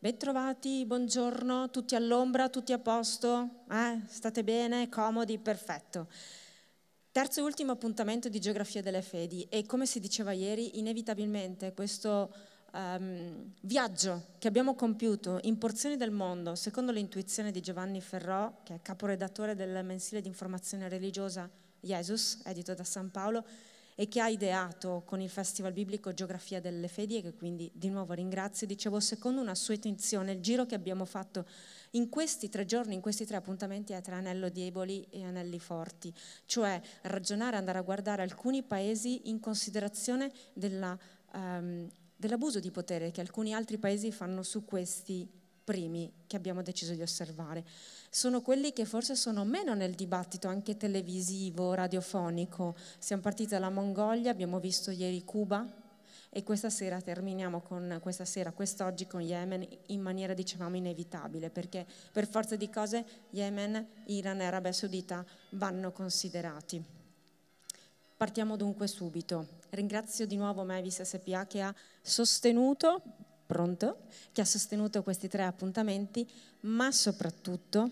Bentrovati, buongiorno, tutti all'ombra, tutti a posto, eh? state bene, comodi, perfetto. Terzo e ultimo appuntamento di Geografia delle Fedi e come si diceva ieri, inevitabilmente questo um, viaggio che abbiamo compiuto in porzioni del mondo, secondo l'intuizione di Giovanni Ferrò, che è caporedattore del mensile di informazione religiosa Jesus, edito da San Paolo, e che ha ideato con il Festival Biblico Geografia delle Fedi e che quindi di nuovo ringrazio, dicevo, secondo una sua intenzione, il giro che abbiamo fatto in questi tre giorni, in questi tre appuntamenti è tra anello deboli e anelli forti, cioè ragionare, andare a guardare alcuni paesi in considerazione della, um, dell'abuso di potere che alcuni altri paesi fanno su questi primi che abbiamo deciso di osservare. Sono quelli che forse sono meno nel dibattito anche televisivo, radiofonico. Siamo partiti dalla Mongolia, abbiamo visto ieri Cuba e questa sera terminiamo con questa sera, quest'oggi con Yemen in maniera diciamo inevitabile perché per forza di cose Yemen, Iran e Arabia Saudita vanno considerati. Partiamo dunque subito. Ringrazio di nuovo Mavis SPA che ha sostenuto Pronto, che ha sostenuto questi tre appuntamenti, ma soprattutto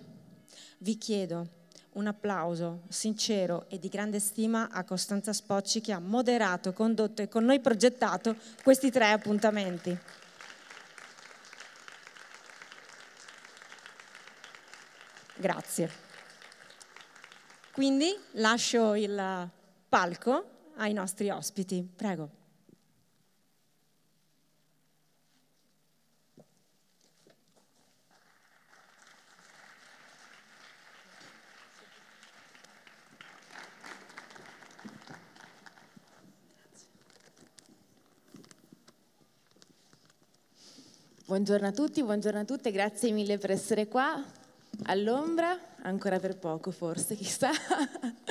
vi chiedo un applauso sincero e di grande stima a Costanza Spocci che ha moderato, condotto e con noi progettato questi tre appuntamenti. Grazie. Quindi lascio il palco ai nostri ospiti. Prego. Buongiorno a tutti, buongiorno a tutte, grazie mille per essere qua all'ombra, ancora per poco forse, chissà.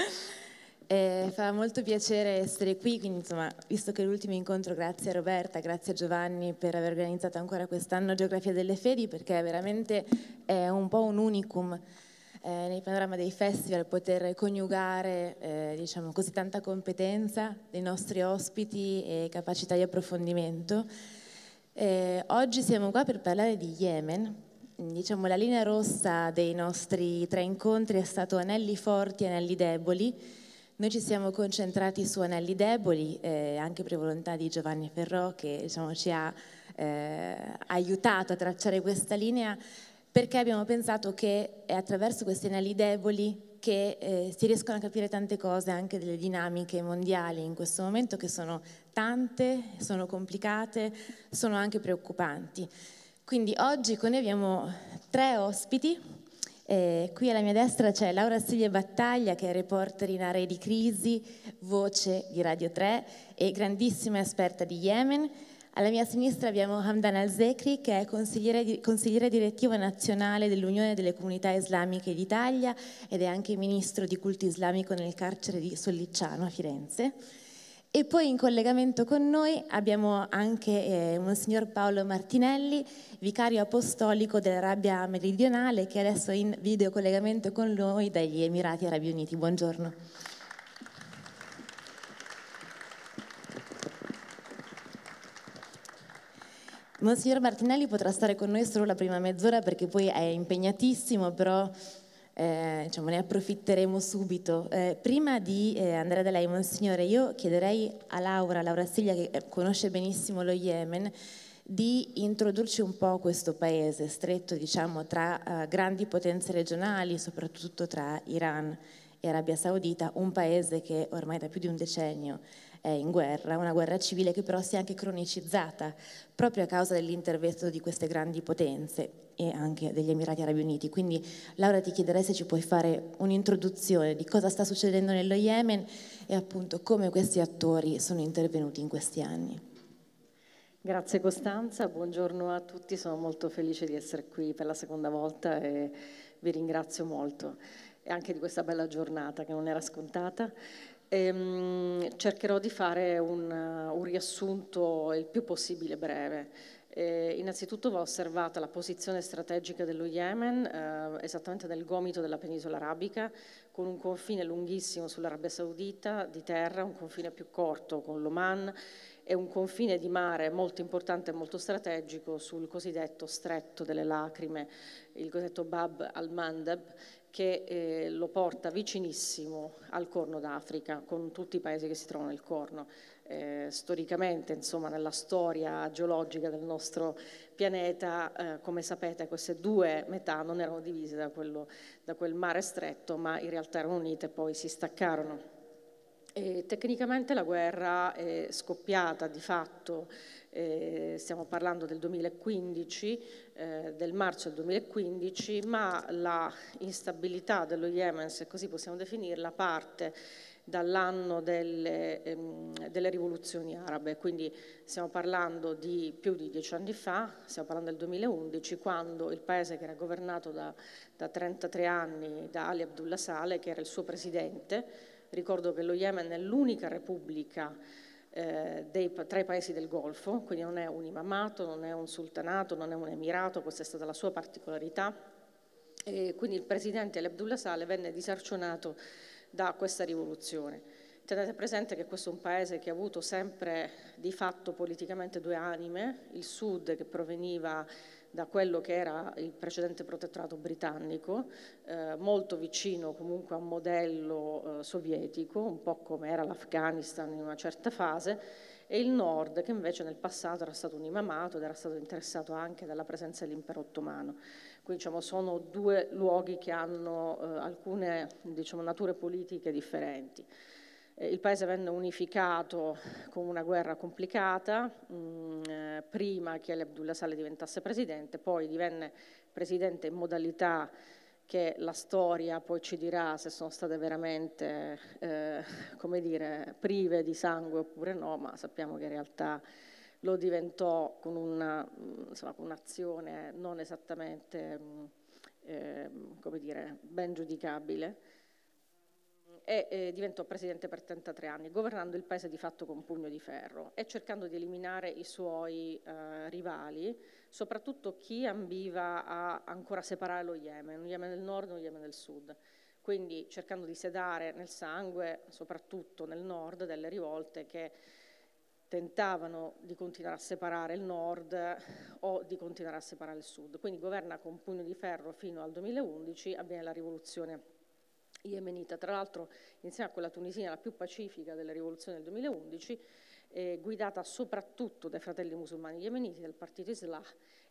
eh, fa molto piacere essere qui, quindi insomma, visto che è l'ultimo incontro, grazie a Roberta, grazie a Giovanni per aver organizzato ancora quest'anno Geografia delle Fedi, perché è veramente è un po' un unicum eh, nel panorama dei festival poter coniugare eh, diciamo così tanta competenza dei nostri ospiti e capacità di approfondimento. Eh, oggi siamo qua per parlare di Yemen. Diciamo, la linea rossa dei nostri tre incontri è stato anelli forti e anelli deboli. Noi ci siamo concentrati su anelli deboli, eh, anche per volontà di Giovanni Ferrò che diciamo, ci ha eh, aiutato a tracciare questa linea, perché abbiamo pensato che è attraverso questi anelli deboli che eh, si riescono a capire tante cose anche delle dinamiche mondiali in questo momento che sono tante, sono complicate, sono anche preoccupanti. Quindi oggi con noi abbiamo tre ospiti. Eh, qui alla mia destra c'è Laura Silvia Battaglia che è reporter in area di crisi, voce di Radio 3 e grandissima esperta di Yemen. Alla mia sinistra abbiamo Hamdan Al-Zekri che è consigliere, consigliere direttivo nazionale dell'Unione delle Comunità Islamiche d'Italia ed è anche ministro di culto islamico nel carcere di Sollicciano a Firenze. E poi in collegamento con noi abbiamo anche eh, Monsignor Paolo Martinelli, vicario apostolico dell'Arabia Meridionale, che è adesso in videocollegamento con noi dagli Emirati Arabi Uniti. Buongiorno. Monsignor Martinelli potrà stare con noi solo la prima mezz'ora perché poi è impegnatissimo, però eh, diciamo, ne approfitteremo subito. Eh, prima di eh, andare da lei, Monsignore, io chiederei a Laura, Laura Stiglia, che eh, conosce benissimo lo Yemen, di introdurci un po' questo paese stretto diciamo, tra eh, grandi potenze regionali, soprattutto tra Iran e Arabia Saudita, un paese che ormai da più di un decennio è in guerra, una guerra civile che però si è anche cronicizzata proprio a causa dell'intervento di queste grandi potenze e anche degli Emirati Arabi Uniti. Quindi Laura ti chiederei se ci puoi fare un'introduzione di cosa sta succedendo nello Yemen e appunto come questi attori sono intervenuti in questi anni. Grazie Costanza, buongiorno a tutti, sono molto felice di essere qui per la seconda volta e vi ringrazio molto e anche di questa bella giornata che non era scontata. Ehm, cercherò di fare un, un riassunto il più possibile breve eh, innanzitutto va osservata la posizione strategica dello Yemen, eh, esattamente nel gomito della penisola arabica, con un confine lunghissimo sull'Arabia Saudita di terra, un confine più corto con l'Oman e un confine di mare molto importante e molto strategico sul cosiddetto stretto delle lacrime, il cosiddetto Bab al-Mandeb, che eh, lo porta vicinissimo al Corno d'Africa, con tutti i paesi che si trovano nel Corno eh, storicamente, insomma, nella storia geologica del nostro pianeta, eh, come sapete, queste due metà non erano divise da, quello, da quel mare stretto, ma in realtà erano unite e poi si staccarono. E tecnicamente la guerra è scoppiata di fatto, eh, stiamo parlando del 2015, eh, del marzo del 2015, ma la instabilità dello Yemen, se così possiamo definirla, parte dall'anno delle, ehm, delle, rivoluzioni arabe, quindi stiamo parlando di più di dieci anni fa, stiamo parlando del 2011, quando il paese che era governato da, da 33 anni da Ali Abdullah Saleh, che era il suo presidente, ricordo che lo Yemen è l'unica repubblica eh, dei, tra i paesi del Golfo, quindi non è un imamato, non è un sultanato, non è un emirato, questa è stata la sua particolarità. E quindi il presidente Ali Abdullah Saleh venne disarcionato da questa rivoluzione. Tenete presente che questo è un paese che ha avuto sempre di fatto politicamente due anime, il sud che proveniva da quello che era il precedente protettorato britannico, eh, molto vicino comunque a un modello eh, sovietico, un po' come era l'Afghanistan in una certa fase, e il nord che invece nel passato era stato un imamato ed era stato interessato anche dalla presenza dell'impero ottomano. Qui diciamo, sono due luoghi che hanno eh, alcune diciamo, nature politiche differenti. Eh, il paese venne unificato con una guerra complicata, mh, mm, eh, prima che Abdullah Saleh diventasse presidente, poi divenne presidente in modalità che la storia poi ci dirà se sono state veramente eh, come dire, prive di sangue oppure no, ma sappiamo che in realtà lo diventò con, una, mm, insomma, con un'azione non esattamente eh, come dire, ben giudicabile e eh, diventò presidente per 33 anni, governando il paese di fatto con pugno di ferro e cercando di eliminare i suoi eh, rivali, soprattutto chi ambiva a ancora separare lo Yemen, lo Yemen del nord e lo Yemen del sud quindi cercando di sedare nel sangue, soprattutto nel nord, delle rivolte che tentavano di continuare a separare il nord o di continuare a separare il sud. Quindi governa con pugno di ferro fino al 2011, avviene la rivoluzione yemenita, tra l'altro insieme a quella tunisina la più pacifica delle rivoluzioni del 2011, eh, guidata soprattutto dai fratelli musulmani yemeniti del partito Islam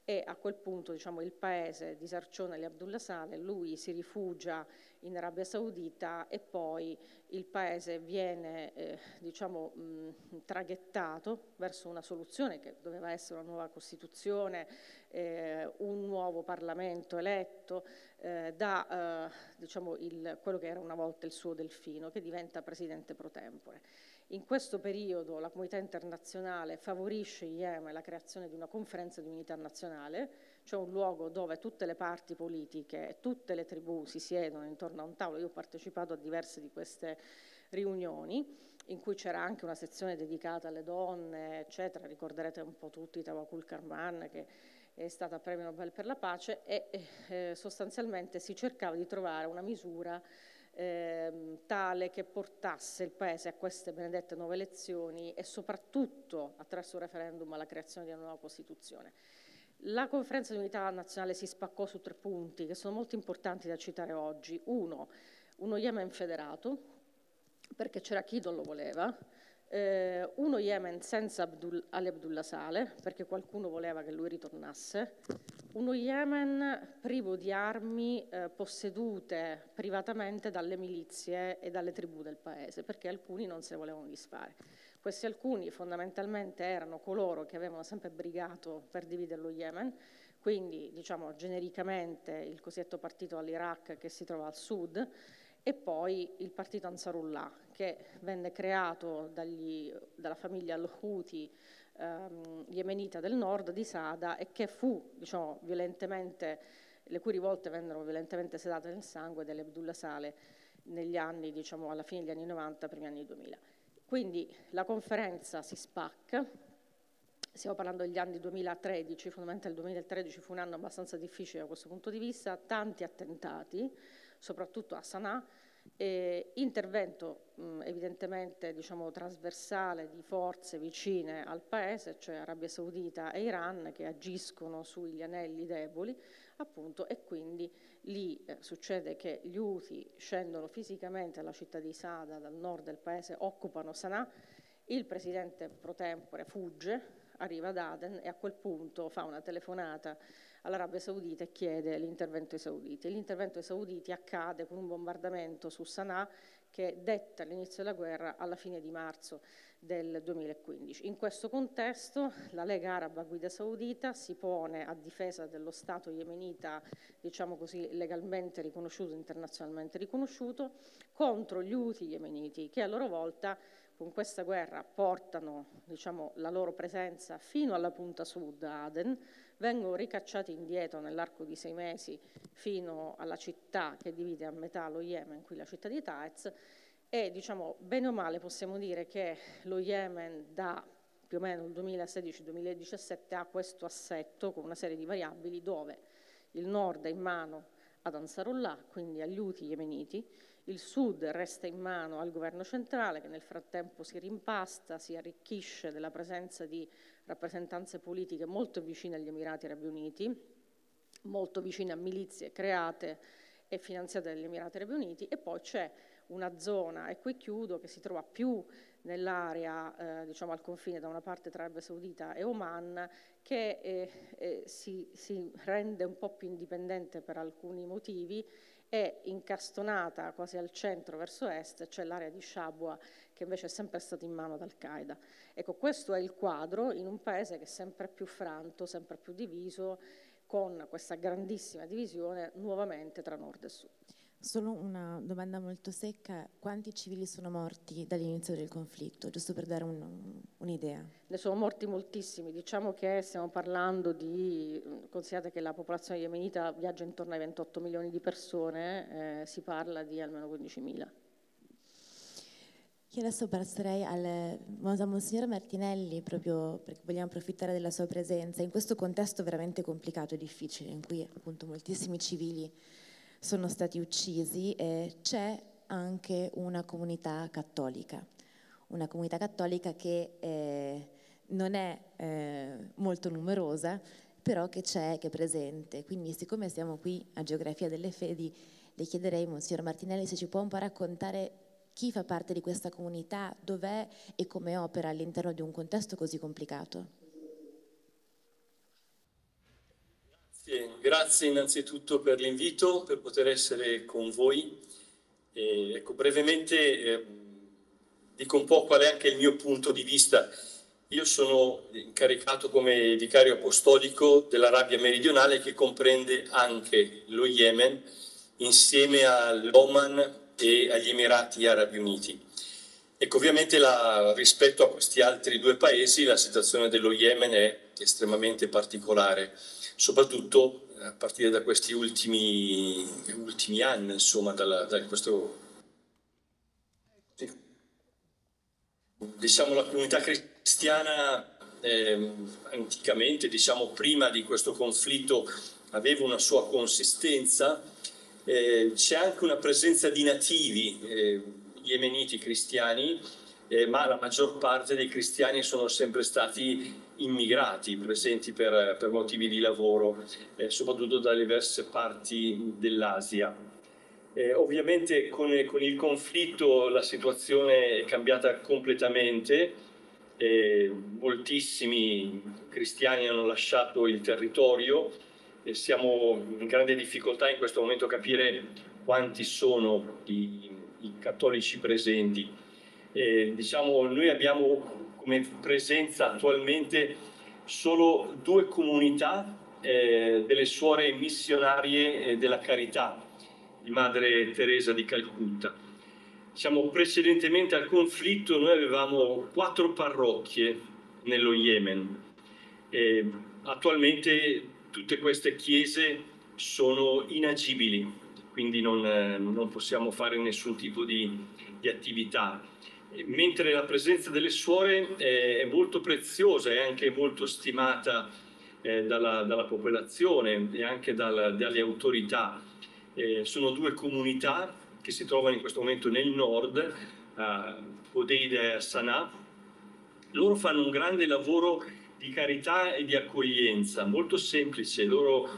e a quel punto diciamo, il paese di Sarcione e Abdullah Saleh, lui si rifugia in Arabia Saudita e poi il paese viene eh, diciamo, mh, traghettato verso una soluzione che doveva essere una nuova Costituzione, eh, un nuovo Parlamento eletto eh, da eh, diciamo il, quello che era una volta il suo Delfino che diventa presidente pro tempore. In questo periodo la comunità internazionale favorisce in Yemen la creazione di una conferenza di unità nazionale, cioè un luogo dove tutte le parti politiche e tutte le tribù si siedono intorno a un tavolo. Io ho partecipato a diverse di queste riunioni in cui c'era anche una sezione dedicata alle donne, eccetera. Ricorderete un po' tutti Tawakul Karman che è stata premio Nobel per la pace e eh, eh sostanzialmente si cercava di trovare una misura Ehm, tale che portasse il Paese a queste benedette nuove elezioni e soprattutto attraverso un referendum alla creazione di una nuova Costituzione. La conferenza di unità nazionale si spaccò su tre punti che sono molto importanti da citare oggi. Uno, uno Yemen federato, perché c'era chi non lo voleva, eh, uno Yemen senza Abdul, Ali Abdullah Saleh, perché qualcuno voleva che lui ritornasse, uno Yemen privo di armi eh, possedute privatamente dalle milizie e dalle tribù del paese, perché alcuni non se ne volevano disfare. Questi alcuni fondamentalmente erano coloro che avevano sempre brigato per dividere lo Yemen, quindi diciamo genericamente il cosiddetto partito all'Iraq che si trova al sud, e poi il partito Ansarullah che venne creato dagli, dalla famiglia al-Houthi ehm, yemenita del nord di Sada e che fu diciamo, violentemente, le cui rivolte vennero violentemente sedate nel sangue dell'Ebdullah Saleh negli anni, diciamo, alla fine degli anni 90, primi anni 2000. Quindi la conferenza si spacca, stiamo parlando degli anni 2013, fondamentalmente il 2013 fu un anno abbastanza difficile da questo punto di vista, tanti attentati, soprattutto a Sana'a, eh, intervento mh, mm, evidentemente diciamo, trasversale di forze vicine al paese, cioè Arabia Saudita e Iran, che agiscono sugli anelli deboli, appunto, e quindi lì eh, succede che gli Houthi scendono fisicamente alla città di Sada, dal nord del paese, occupano Sana'a, il presidente pro tempore fugge, arriva ad Aden e a quel punto fa una telefonata all'Arabia Saudita e chiede l'intervento ai sauditi. L'intervento ai sauditi accade con un bombardamento su Sana'a che detta l'inizio della guerra alla fine di marzo del 2015. In questo contesto la Lega Araba Guida Saudita si pone a difesa dello Stato yemenita, diciamo così, legalmente riconosciuto, internazionalmente riconosciuto, contro gli uti yemeniti che a loro volta con questa guerra portano diciamo, la loro presenza fino alla punta sud, a Aden, vengono ricacciati indietro nell'arco di sei mesi fino alla città che divide a metà lo Yemen, qui la città di Taez, e diciamo, bene o male possiamo dire che lo Yemen da più o meno il 2016-2017 ha questo assetto con una serie di variabili dove il nord è in mano ad Ansarullah, quindi agli Uti yemeniti, il sud resta in mano al governo centrale che nel frattempo si rimpasta, si arricchisce della presenza di rappresentanze politiche molto vicine agli Emirati Arabi Uniti, molto vicine a milizie create e finanziate dagli Emirati Arabi Uniti e poi c'è una zona, e qui chiudo, che si trova più nell'area eh, diciamo al confine da una parte tra Arabia Saudita e Oman che eh, eh, si, si, rende un po' più indipendente per alcuni motivi e incastonata quasi al centro verso est c'è l'area di Shabwa che invece è sempre stata in mano ad Al-Qaeda. Ecco questo è il quadro in un paese che è sempre più franto, sempre più diviso con questa grandissima divisione nuovamente tra nord e sud. Solo una domanda molto secca, quanti civili sono morti dall'inizio del conflitto, giusto per dare un'idea? ne sono morti moltissimi, diciamo che stiamo parlando di, considerate che la popolazione yemenita viaggia intorno ai 28 milioni di persone, eh, si parla di almeno 15.000. Io adesso passerei al Monsignor Martinelli, proprio perché vogliamo approfittare della sua presenza, in questo contesto veramente complicato e difficile, in cui appunto moltissimi civili sono stati uccisi, eh, c'è anche una comunità cattolica, una comunità cattolica che eh, non è eh, molto numerosa, però che c'è, che è presente. Quindi siccome siamo qui a Geografia delle Fedi, le chiederei, Monsignor Martinelli, se ci può un po' raccontare chi fa parte di questa comunità, dov'è e come opera all'interno di un contesto così complicato. Sì, grazie innanzitutto per l'invito, per poter essere con voi. E, ecco, brevemente eh, dico un po' qual è anche il mio punto di vista. Io sono incaricato come vicario apostolico dell'Arabia meridionale che comprende anche lo Yemen insieme all'Oman e agli Emirati Arabi Uniti. Ecco, ovviamente la, rispetto a questi altri due paesi la situazione dello Yemen è estremamente particolare soprattutto eh, a partire da questi ultimi, ultimi anni, insomma, dalla, da questo, diciamo, la comunità cristiana eh, anticamente, diciamo, prima di questo conflitto aveva una sua consistenza, eh, c'è anche una presenza di nativi eh, yemeniti cristiani eh, ma la maggior parte dei cristiani sono sempre stati immigrati, presenti per, per motivi di lavoro, eh, soprattutto da diverse parti dell'Asia. Eh, ovviamente con, con, il conflitto la situazione è cambiata completamente, eh, moltissimi cristiani hanno lasciato il territorio, e siamo in grande difficoltà in questo momento a capire quanti sono i, i cattolici presenti eh, diciamo, noi abbiamo come presenza attualmente solo due comunità eh, delle suore missionarie eh, della carità di Madre Teresa di Calcutta. Diciamo, precedentemente al conflitto noi avevamo quattro parrocchie nello Yemen. E attualmente tutte queste chiese sono inagibili, quindi non, eh, non possiamo fare nessun tipo di, di attività mentre la presenza delle suore eh, è molto preziosa e anche molto stimata eh, dalla, dalla popolazione e anche dal, dalle autorità. Eh, sono due comunità che si trovano in questo momento nel nord, a Odeide e a Sanà. Loro fanno un grande lavoro di carità e di accoglienza, molto semplice, loro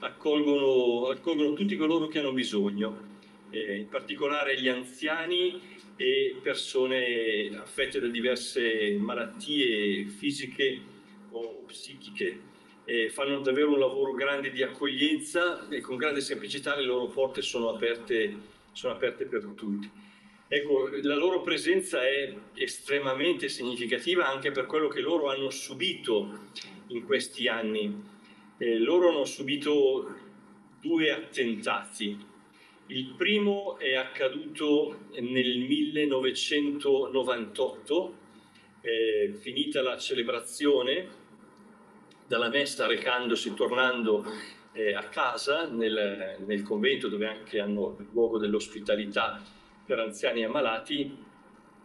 accolgono, accolgono tutti coloro che hanno bisogno, eh, in particolare gli anziani e persone affette da diverse malattie fisiche o psichiche. E fanno davvero un lavoro grande di accoglienza e con grande semplicità le loro porte sono aperte, sono aperte per tutti. Ecco, la loro presenza è estremamente significativa anche per quello che loro hanno subito in questi anni. Eh, loro hanno subito due attentati, il primo è accaduto nel 1998, eh, finita la celebrazione dalla Vesta recandosi, tornando eh, a casa nel, nel, convento dove anche hanno il luogo dell'ospitalità per anziani e ammalati,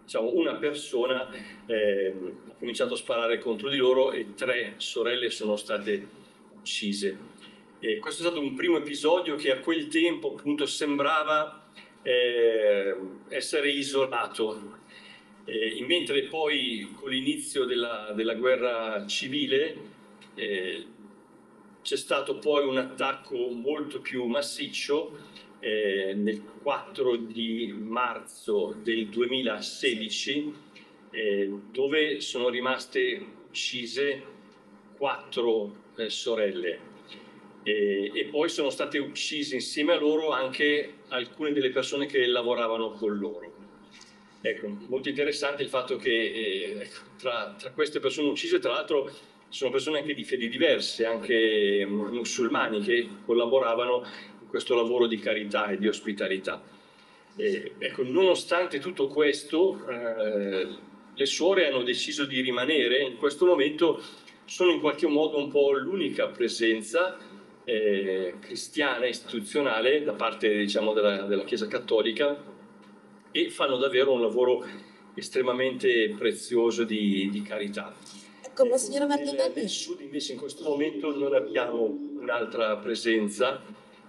diciamo, una persona eh, ha cominciato a sparare contro di loro e tre sorelle sono state uccise eh, questo è stato un primo episodio che a quel tempo appunto sembrava eh, essere isolato. Eh, mentre poi con l'inizio della, della guerra civile eh, c'è stato poi un attacco molto più massiccio eh, nel 4 di marzo del 2016 eh, dove sono rimaste uccise quattro eh, sorelle e, e, poi sono state uccise insieme a loro anche alcune delle persone che lavoravano con loro. Ecco, molto interessante il fatto che eh, ecco, tra, tra, queste persone uccise, tra l'altro, sono persone anche di fedi diverse, anche mm, musulmani, che collaboravano in questo lavoro di carità e di ospitalità. E, ecco, nonostante tutto questo, eh, le suore hanno deciso di rimanere, in questo momento sono in qualche modo un po' l'unica presenza eh, cristiana istituzionale da parte diciamo, della, della Chiesa Cattolica e fanno davvero un lavoro estremamente prezioso di, di carità. Ecco, la signora Martinelli. Nel sud invece in questo momento non abbiamo un'altra presenza,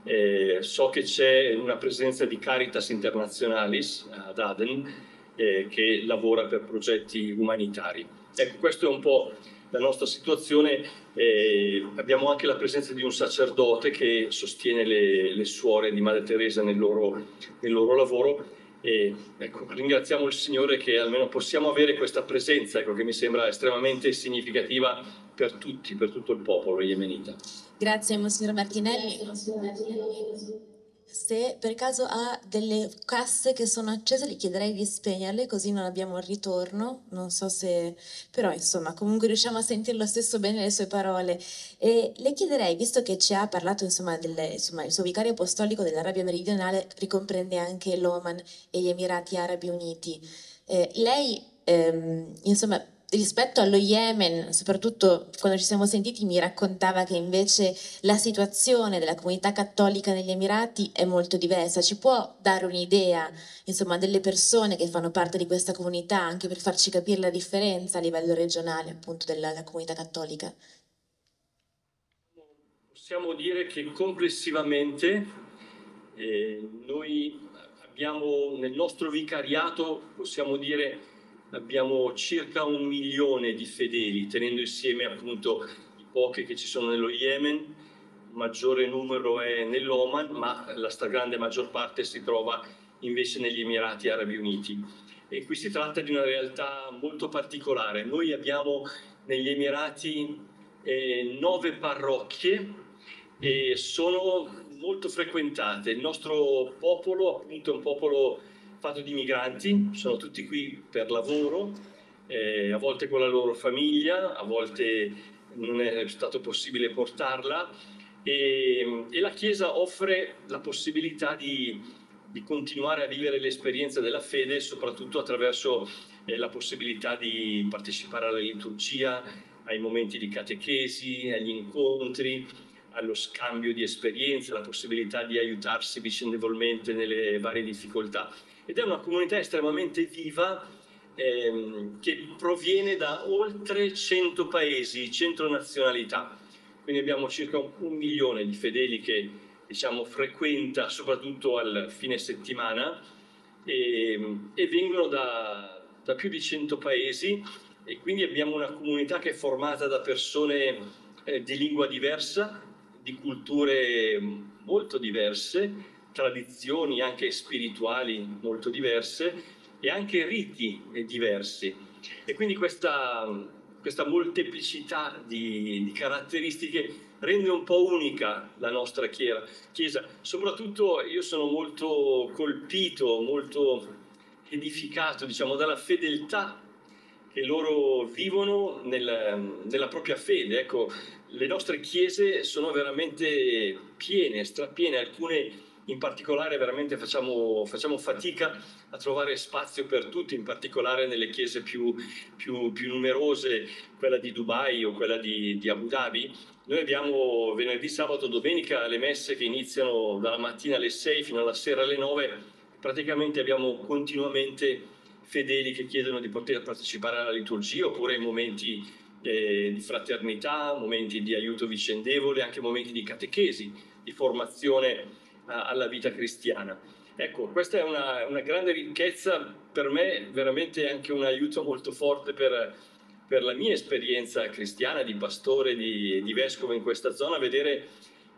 eh, so che c'è una presenza di Caritas Internationalis ad Aden eh, che lavora per progetti umanitari. Ecco, questo è un po' la nostra situazione, eh, abbiamo anche la presenza di un sacerdote che sostiene le, le suore di Madre Teresa nel loro, nel loro lavoro e ecco, ringraziamo il Signore che almeno possiamo avere questa presenza ecco, che mi sembra estremamente significativa per tutti, per tutto il popolo yemenita. Grazie Monsignor Martinelli se per caso ha delle casse che sono accese le chiederei di spegnerle così non abbiamo il ritorno, non so se... però insomma comunque riusciamo a sentire lo stesso bene le sue parole e le chiederei, visto che ci ha parlato insomma, delle, insomma il suo vicario apostolico dell'Arabia Meridionale ricomprende anche l'Oman e gli Emirati Arabi Uniti, eh, lei ehm, insomma rispetto allo Yemen, soprattutto quando ci siamo sentiti, mi raccontava che invece la situazione della comunità cattolica negli Emirati è molto diversa. Ci può dare un'idea, insomma, delle persone che fanno parte di questa comunità, anche per farci capire la differenza a livello regionale, appunto, della, della comunità cattolica? Possiamo dire che complessivamente eh, noi abbiamo nel nostro vicariato, possiamo dire, abbiamo circa un milione di fedeli, tenendo insieme appunto i pochi che ci sono nello Yemen, il maggiore numero è nell'Oman, ma la stragrande maggior parte si trova invece negli Emirati Arabi Uniti. E qui si tratta di una realtà molto particolare. Noi abbiamo negli Emirati eh, nove parrocchie e sono molto frequentate. Il nostro popolo appunto è un popolo fatto di migranti, sono tutti qui per lavoro, eh, a volte con la loro famiglia, a volte non è stato possibile portarla e, e la Chiesa offre la possibilità di, di, continuare a vivere l'esperienza della fede soprattutto attraverso eh, la possibilità di partecipare alla liturgia, ai momenti di catechesi, agli incontri, allo scambio di esperienze, alla possibilità di aiutarsi vicendevolmente nelle varie difficoltà. Ed è una comunità estremamente viva ehm, che proviene da oltre 100 paesi, 100 nazionalità. Quindi abbiamo circa un, un milione di fedeli che diciamo, frequenta soprattutto al fine settimana e, ehm, e vengono da, da più di 100 paesi e quindi abbiamo una comunità che è formata da persone eh, di lingua diversa, di culture mm, molto diverse, tradizioni anche spirituali molto diverse e anche riti eh, diversi. E quindi questa, mm, questa molteplicità di, di, caratteristiche rende un po' unica la nostra chiesa. Soprattutto io sono molto colpito, molto edificato diciamo, dalla fedeltà che loro vivono nel, mm, nella propria fede. Ecco, le nostre chiese sono veramente piene, strapiene, alcune in particolare veramente facciamo, facciamo, fatica a trovare spazio per tutti, in particolare nelle chiese più, più, più numerose, quella di Dubai o quella di, di, Abu Dhabi. Noi abbiamo venerdì, sabato, domenica le messe che iniziano dalla mattina alle 6 fino alla sera alle 9, praticamente abbiamo continuamente fedeli che chiedono di poter partecipare alla liturgia oppure in momenti eh, di fraternità, momenti di aiuto vicendevole, anche momenti di catechesi, di formazione eh, alla vita cristiana. Ecco, questa è una, una, grande ricchezza per me, veramente anche un aiuto molto forte per, per la mia esperienza cristiana di pastore, di, di vescovo in questa zona, vedere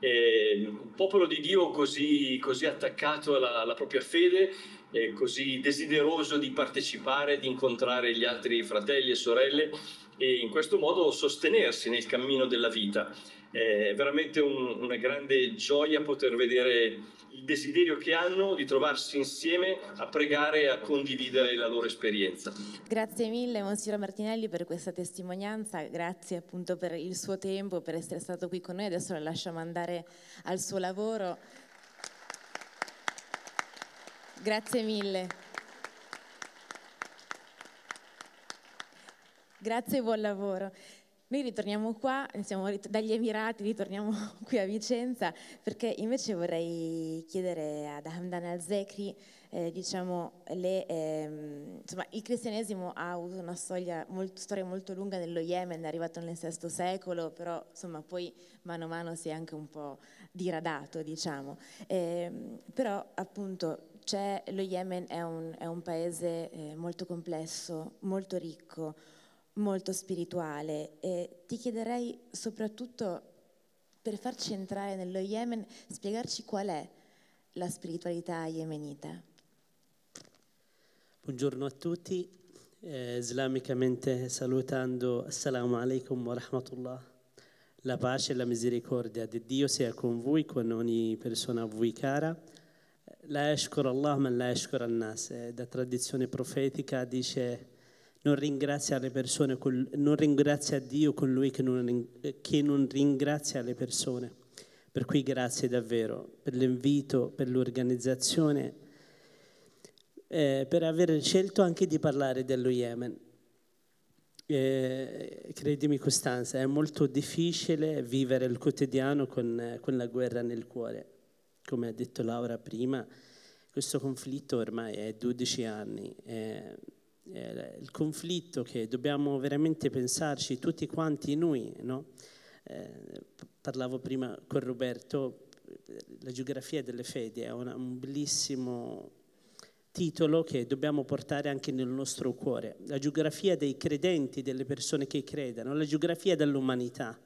eh, un popolo di Dio così, così attaccato alla, alla, propria fede, eh, così desideroso di partecipare, di incontrare gli altri fratelli e sorelle e in questo modo sostenersi nel cammino della vita. È veramente un, una grande gioia poter vedere il desiderio che hanno di trovarsi insieme a pregare e a condividere la loro esperienza. Grazie mille Monsignor Martinelli per questa testimonianza, grazie appunto per il suo tempo, per essere stato qui con noi, adesso la lasciamo andare al suo lavoro. Grazie mille. Grazie e buon lavoro. Noi ritorniamo qua, siamo dagli Emirati, ritorniamo qui a Vicenza, perché invece vorrei chiedere ad Hamdan al-Zekri, eh, diciamo, le, ehm, insomma, il cristianesimo ha avuto una storia molto, storia molto lunga nello Yemen, è arrivato nel VI secolo, però insomma, poi mano a mano si è anche un po' diradato, diciamo. Eh, però appunto lo Yemen è un, è un paese eh, molto complesso, molto ricco, molto spirituale e ti chiederei soprattutto per farci entrare nello Yemen, spiegarci qual è la spiritualità yemenita. Buongiorno a tutti, eh, islamicamente salutando Assalamu alaikum wa rahmatullah. La pace e la misericordia di Dio sia con voi, con ogni persona a voi cara. La ashkur Allah, ma la ashkur al-nas. Eh, da tradizione profetica dice non ringrazia le persone, non ringrazia Dio colui che non, che non ringrazia le persone. Per cui grazie davvero per l'invito, per l'organizzazione, eh, per aver scelto anche di parlare dello Yemen. Eh, credimi Costanza, è molto difficile vivere il quotidiano con, con la guerra nel cuore. Come ha detto Laura prima, questo conflitto ormai è 12 anni. Eh, eh, il conflitto che dobbiamo veramente pensarci tutti quanti noi, no? eh, parlavo prima con Roberto, la geografia delle fedi è una, un bellissimo titolo che dobbiamo portare anche nel nostro cuore, la geografia dei credenti, delle persone che credono, la geografia dell'umanità.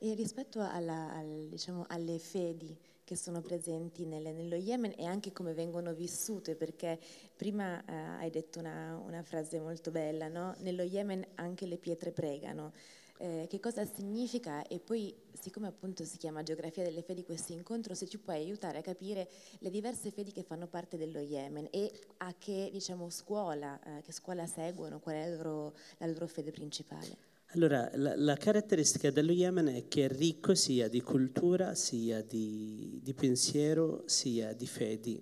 E rispetto alla, al, diciamo, alle fedi, che sono presenti nel, nello Yemen e anche come vengono vissute, perché prima eh, hai detto una, una, frase molto bella, no? nello Yemen anche le pietre pregano. Eh, che cosa significa e poi siccome appunto si chiama geografia delle fedi questo incontro se ci puoi aiutare a capire le diverse fedi che fanno parte dello Yemen e a che diciamo scuola, eh, che scuola seguono, qual è la loro, la loro fede principale? Allora, la, la, caratteristica dello Yemen è che è ricco sia di cultura, sia di, di pensiero, sia di fedi.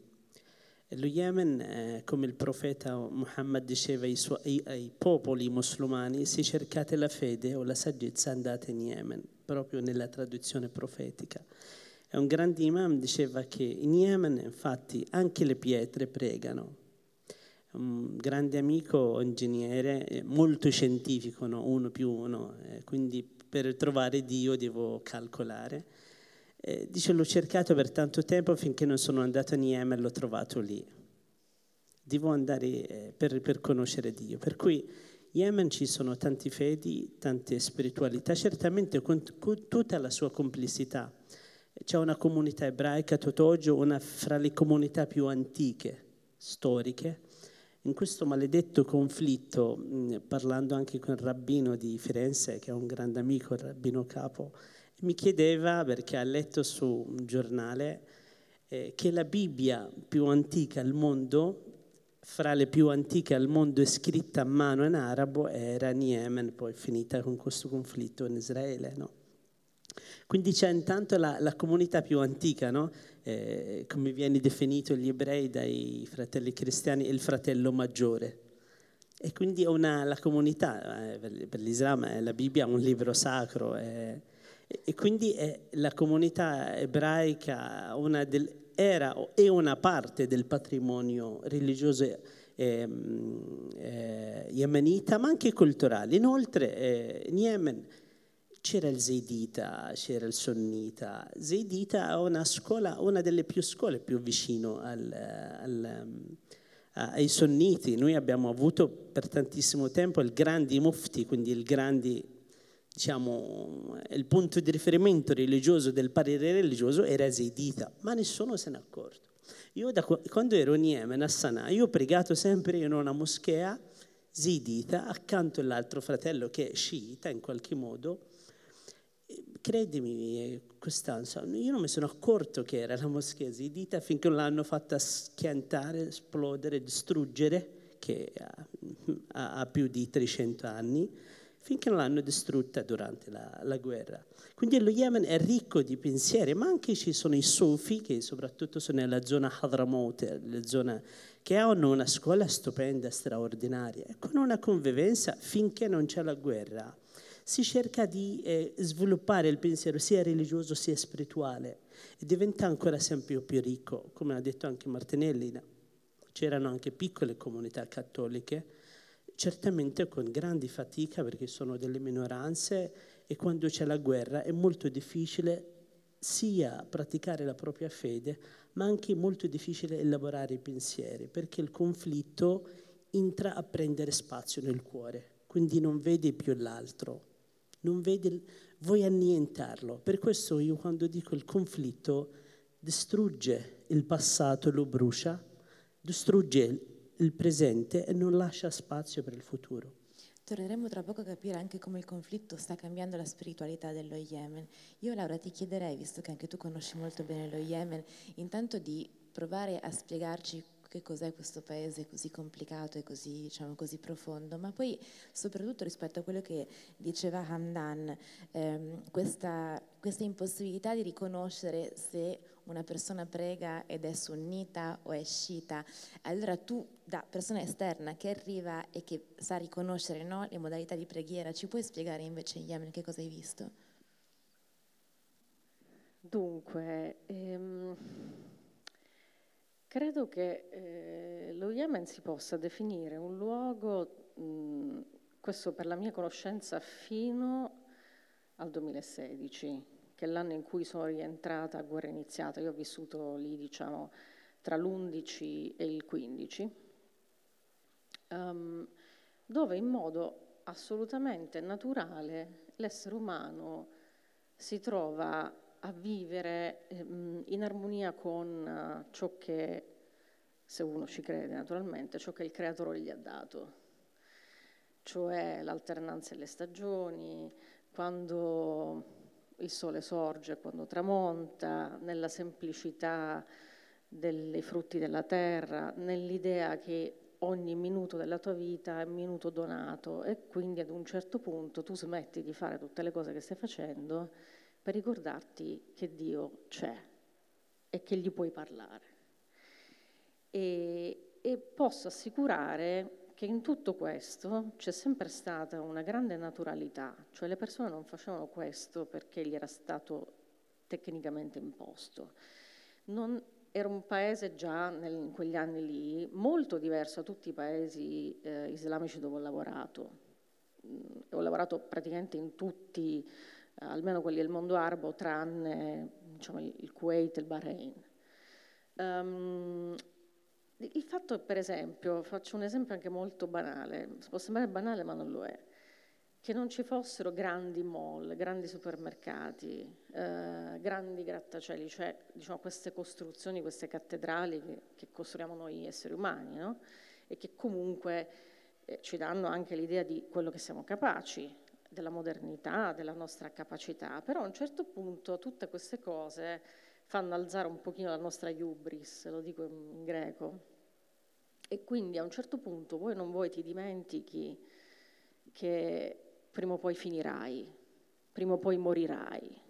lo Yemen, eh, come il profeta Muhammad diceva ai, suo, ai, ai, popoli musulmani, se cercate la fede o la saggezza andate in Yemen, proprio nella traduzione profetica. E un grande imam diceva che in Yemen infatti anche le pietre pregano, un grande amico ingegnere, eh, molto scientifico, no? uno più uno, eh, quindi per trovare Dio devo calcolare. dice l'ho cercato per tanto tempo finché non sono andato a Nieme e l'ho trovato lì. Devo andare eh, per, per, conoscere Dio. Per cui in Yemen ci sono tanti fedi, tante spiritualità, certamente con, con tutta la sua complessità. C'è una comunità ebraica, Totogio, una fra le comunità più antiche, storiche, in questo maledetto conflitto, mm, parlando anche con il rabbino di Firenze, che è un grande amico, il rabbino capo, mi chiedeva, perché ha letto su un giornale, eh, che la Bibbia più antica al mondo, fra le più antiche al mondo, è scritta a mano in arabo, era in Yemen, poi finita con questo conflitto in Israele. No? Quindi c'è intanto la, la comunità più antica, no? eh, come viene definito gli ebrei dai fratelli cristiani, il fratello maggiore. E quindi è una, la comunità, eh, per l'Islam è eh, la Bibbia è un libro sacro, è, eh, e quindi è la comunità ebraica una del, era e una parte del patrimonio religioso eh, eh, yemenita, ma anche culturale. Inoltre eh, in Yemen c'era il Zaidita, c'era il Sunnita. Zaidita è una scuola, una delle più scuole più vicino al, al, ai sunniti. Noi abbiamo avuto per tantissimo tempo il grande mufti, quindi il grande, diciamo, il punto di riferimento religioso del parere religioso era Zaidita, ma nessuno se n'è accorto. Io da, quando ero in Yemen, a Sana'a, io ho pregato sempre in una moschea Zidita accanto all'altro fratello che è sciita in qualche modo, Credimi, Costanza, eh, io non mi sono accorto che era la moschea zidita finché non l'hanno fatta schiantare, esplodere, distruggere, che ha, ha più di 300 anni, finché non l'hanno distrutta durante la, la, guerra. Quindi lo Yemen è ricco di pensieri, ma anche ci sono i Sufi, che soprattutto sono nella zona Hadramaut, la zona che hanno una scuola stupenda, straordinaria, con una convivenza finché non c'è la guerra si cerca di eh, sviluppare il pensiero sia religioso sia spirituale e diventa ancora sempre più ricco, come ha detto anche Martinelli, c'erano anche piccole comunità cattoliche, certamente con grandi fatica perché sono delle minoranze e quando c'è la guerra è molto difficile sia praticare la propria fede, ma anche molto difficile elaborare i pensieri, perché il conflitto entra a prendere spazio nel cuore, quindi non vede più l'altro, non vedi, vuoi annientarlo. Per questo io quando dico il conflitto distrugge il passato, lo brucia, distrugge il presente e non lascia spazio per il futuro. Torneremo tra poco a capire anche come il conflitto sta cambiando la spiritualità dello Yemen. Io Laura ti chiederei, visto che anche tu conosci molto bene lo Yemen, intanto di provare a spiegarci che cos'è questo paese così complicato e così, diciamo, così, profondo, ma poi soprattutto rispetto a quello che diceva Hamdan, ehm, questa, questa impossibilità di riconoscere se una persona prega ed è sunnita o è sciita, allora tu da persona esterna che arriva e che sa riconoscere no, le modalità di preghiera, ci puoi spiegare invece in Yemen che cosa hai visto? Dunque, ehm, Credo che eh, lo Yemen si possa definire un luogo, mh, questo per la mia conoscenza, fino al 2016, che è l'anno in cui sono rientrata a guerra iniziata. Io ho vissuto lì, diciamo, tra l'11 e il 15, um, ehm, dove in modo assolutamente naturale l'essere umano si trova a vivere ehm, in armonia con eh, ciò che, se uno ci crede naturalmente, ciò che il creatore gli ha dato, cioè l'alternanza delle stagioni, quando il sole sorge, quando tramonta, nella semplicità dei frutti della terra, nell'idea che ogni minuto della tua vita è un minuto donato e quindi ad un certo punto tu smetti di fare tutte le cose che stai facendo per ricordarti che Dio c'è e che gli puoi parlare. E, e posso assicurare che in tutto questo c'è sempre stata una grande naturalità, cioè le persone non facevano questo perché gli era stato tecnicamente imposto. Non, era un paese già nel, in quegli anni lì molto diverso da tutti i paesi eh, islamici dove ho lavorato. Mm, ho lavorato praticamente in tutti almeno quelli del mondo arabo, tranne diciamo, il Kuwait e il Bahrain. Um, il fatto, per esempio, faccio un esempio anche molto banale, può sembrare banale ma non lo è, che non ci fossero grandi mall, grandi supermercati, eh, grandi grattacieli, cioè diciamo, queste costruzioni, queste cattedrali che, che costruiamo noi esseri umani no? e che comunque eh, ci danno anche l'idea di quello che siamo capaci, della modernità, della nostra capacità, però a un certo punto tutte queste cose fanno alzare un pochino la nostra iubris, lo dico in greco, e quindi a un certo punto voi non vuoi ti dimentichi che prima o poi finirai, prima o poi morirai.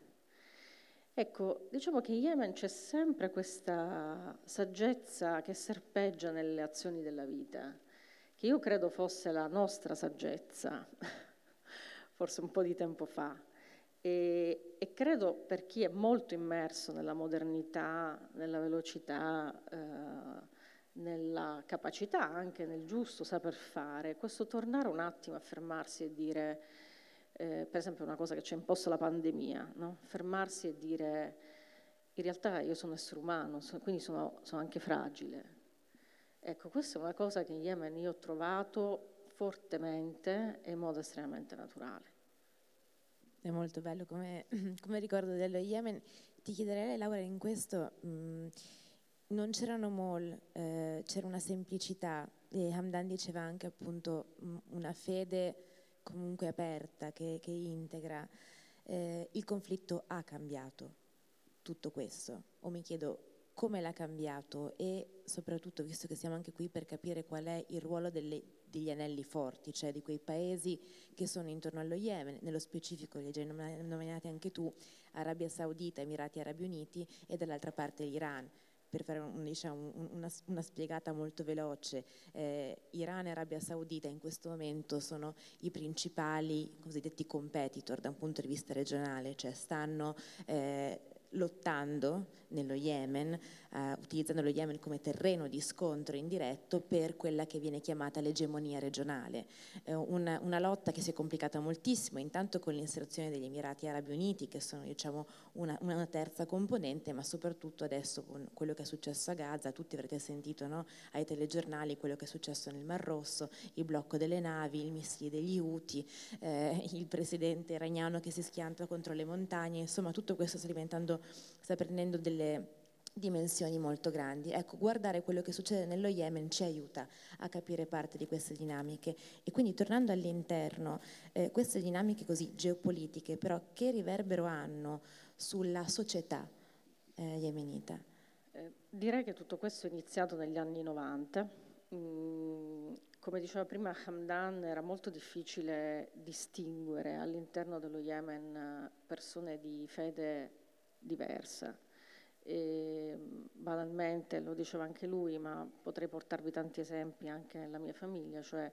Ecco, diciamo che in Yemen c'è sempre questa saggezza che serpeggia nelle azioni della vita, che io credo fosse la nostra saggezza, forse un po' di tempo fa. E, e credo per chi è molto immerso nella modernità, nella velocità, eh, nella capacità anche, nel giusto saper fare, questo tornare un attimo a fermarsi e dire, eh, per esempio una cosa che ci ha imposto la pandemia, no? fermarsi e dire in realtà io sono essere umano, so, quindi sono, sono anche fragile. Ecco, questa è una cosa che in Yemen io ho trovato fortemente e in modo estremamente naturale. È molto bello come, come ricordo dello Yemen. Ti chiederei, Laura, in questo mm, non c'erano mall, eh, c'era una semplicità e Hamdan diceva anche appunto mm, una fede comunque aperta che, che integra. Eh, il conflitto ha cambiato tutto questo o mi chiedo come l'ha cambiato e soprattutto visto che siamo anche qui per capire qual è il ruolo delle gli anelli forti, cioè di quei paesi che sono intorno allo Yemen, nello specifico li hai già nominati anche tu, Arabia Saudita, Emirati Arabi Uniti e dall'altra parte l'Iran per fare un, diciamo, una, una, spiegata molto veloce, eh, Iran e Arabia Saudita in questo momento sono i principali cosiddetti competitor da un punto di vista regionale, cioè stanno eh, lottando nello Yemen, eh, utilizzando lo Yemen come terreno di scontro indiretto per quella che viene chiamata l'egemonia regionale. Eh, una, una, lotta che si è complicata moltissimo, intanto con l'inserzione degli Emirati Arabi Uniti, che sono diciamo, una, una, terza componente, ma soprattutto adesso con quello che è successo a Gaza, tutti avrete sentito no, ai telegiornali quello che è successo nel Mar Rosso, il blocco delle navi, il missile degli Houthi, eh, il presidente iraniano che si schianta contro le montagne, insomma tutto questo sta diventando, sta prendendo delle delle dimensioni molto grandi. Ecco, guardare quello che succede nello Yemen ci aiuta a capire parte di queste dinamiche e quindi tornando all'interno, eh, queste dinamiche così geopolitiche però che riverbero hanno sulla società eh, yemenita? Eh, direi che tutto questo è iniziato negli anni 90. Mm, come diceva prima Hamdan, era molto difficile distinguere all'interno dello Yemen eh, persone di fede diversa e banalmente, lo diceva anche lui, ma potrei portarvi tanti esempi anche nella mia famiglia, cioè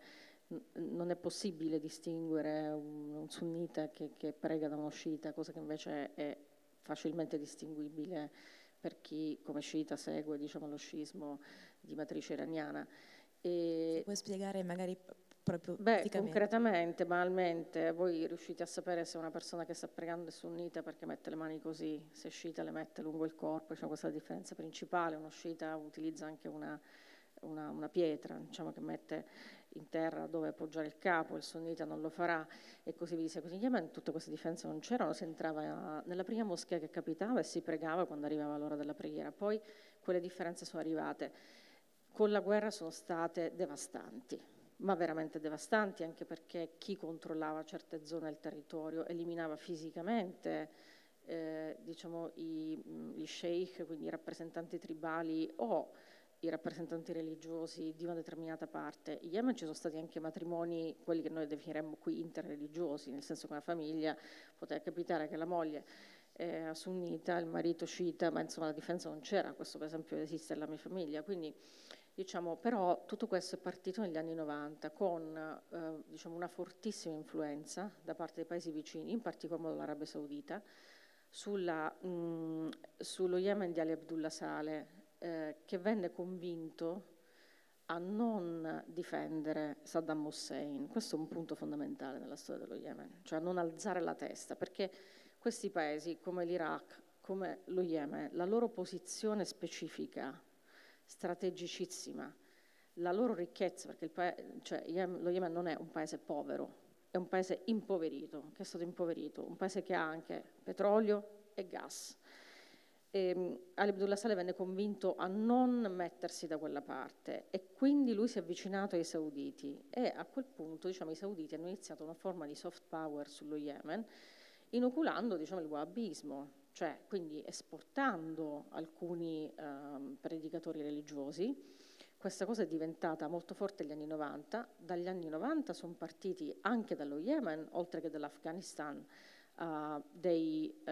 non è possibile distinguere un, sunnita che, che, prega da uno sciita, cosa che invece è facilmente distinguibile per chi come sciita segue diciamo, lo sciismo di matrice iraniana. E... puoi spiegare magari proprio Beh, concretamente, banalmente, voi riuscite a sapere se una persona che sta pregando è sunnita perché mette le mani così, se uscita le mette lungo il corpo, diciamo, questa è la differenza principale, un'uscita utilizza anche una, una, una pietra, diciamo, che mette in terra dove appoggiare il capo, il sunnita non lo farà e così via. Così in Yemen tutte queste differenze non c'erano, si entrava nella prima moschea che capitava e si pregava quando arrivava l'ora della preghiera. Poi quelle differenze sono arrivate. Con la guerra sono state devastanti ma veramente devastanti, anche perché chi controllava certe zone del territorio eliminava fisicamente eh, diciamo, i, gli sheikh, quindi i rappresentanti tribali o i rappresentanti religiosi di una determinata parte. In Yemen ci sono stati anche matrimoni, quelli che noi definiremmo qui interreligiosi, nel senso che una famiglia poteva capitare che la moglie eh, sunnita, il marito sciita, ma insomma la differenza non c'era, questo per esempio esiste nella mia famiglia. Quindi Diciamo, però tutto questo è partito negli anni 90 con eh, diciamo, una fortissima influenza da parte dei paesi vicini, in particolar modo l'Arabia Saudita, sulla, mh, mm, sullo Yemen di Ali Abdullah Saleh, eh, che venne convinto a non difendere Saddam Hussein. Questo è un punto fondamentale nella storia dello Yemen, cioè a non alzare la testa, perché questi paesi come l'Iraq, come lo Yemen, la loro posizione specifica strategicissima. La loro ricchezza, perché paese, cioè, lo Yemen non è un paese povero, è un paese impoverito, che è stato impoverito, un paese che ha anche petrolio e gas. E, ehm, Ali Abdullah Saleh venne convinto a non mettersi da quella parte e quindi lui si è avvicinato ai sauditi e a quel punto diciamo, i sauditi hanno iniziato una forma di soft power sullo Yemen inoculando diciamo, il wahhabismo cioè quindi esportando alcuni ehm, predicatori religiosi. Questa cosa è diventata molto forte negli anni 90, dagli anni 90 sono partiti anche dallo Yemen, oltre che dall'Afghanistan, Uh, dei uh,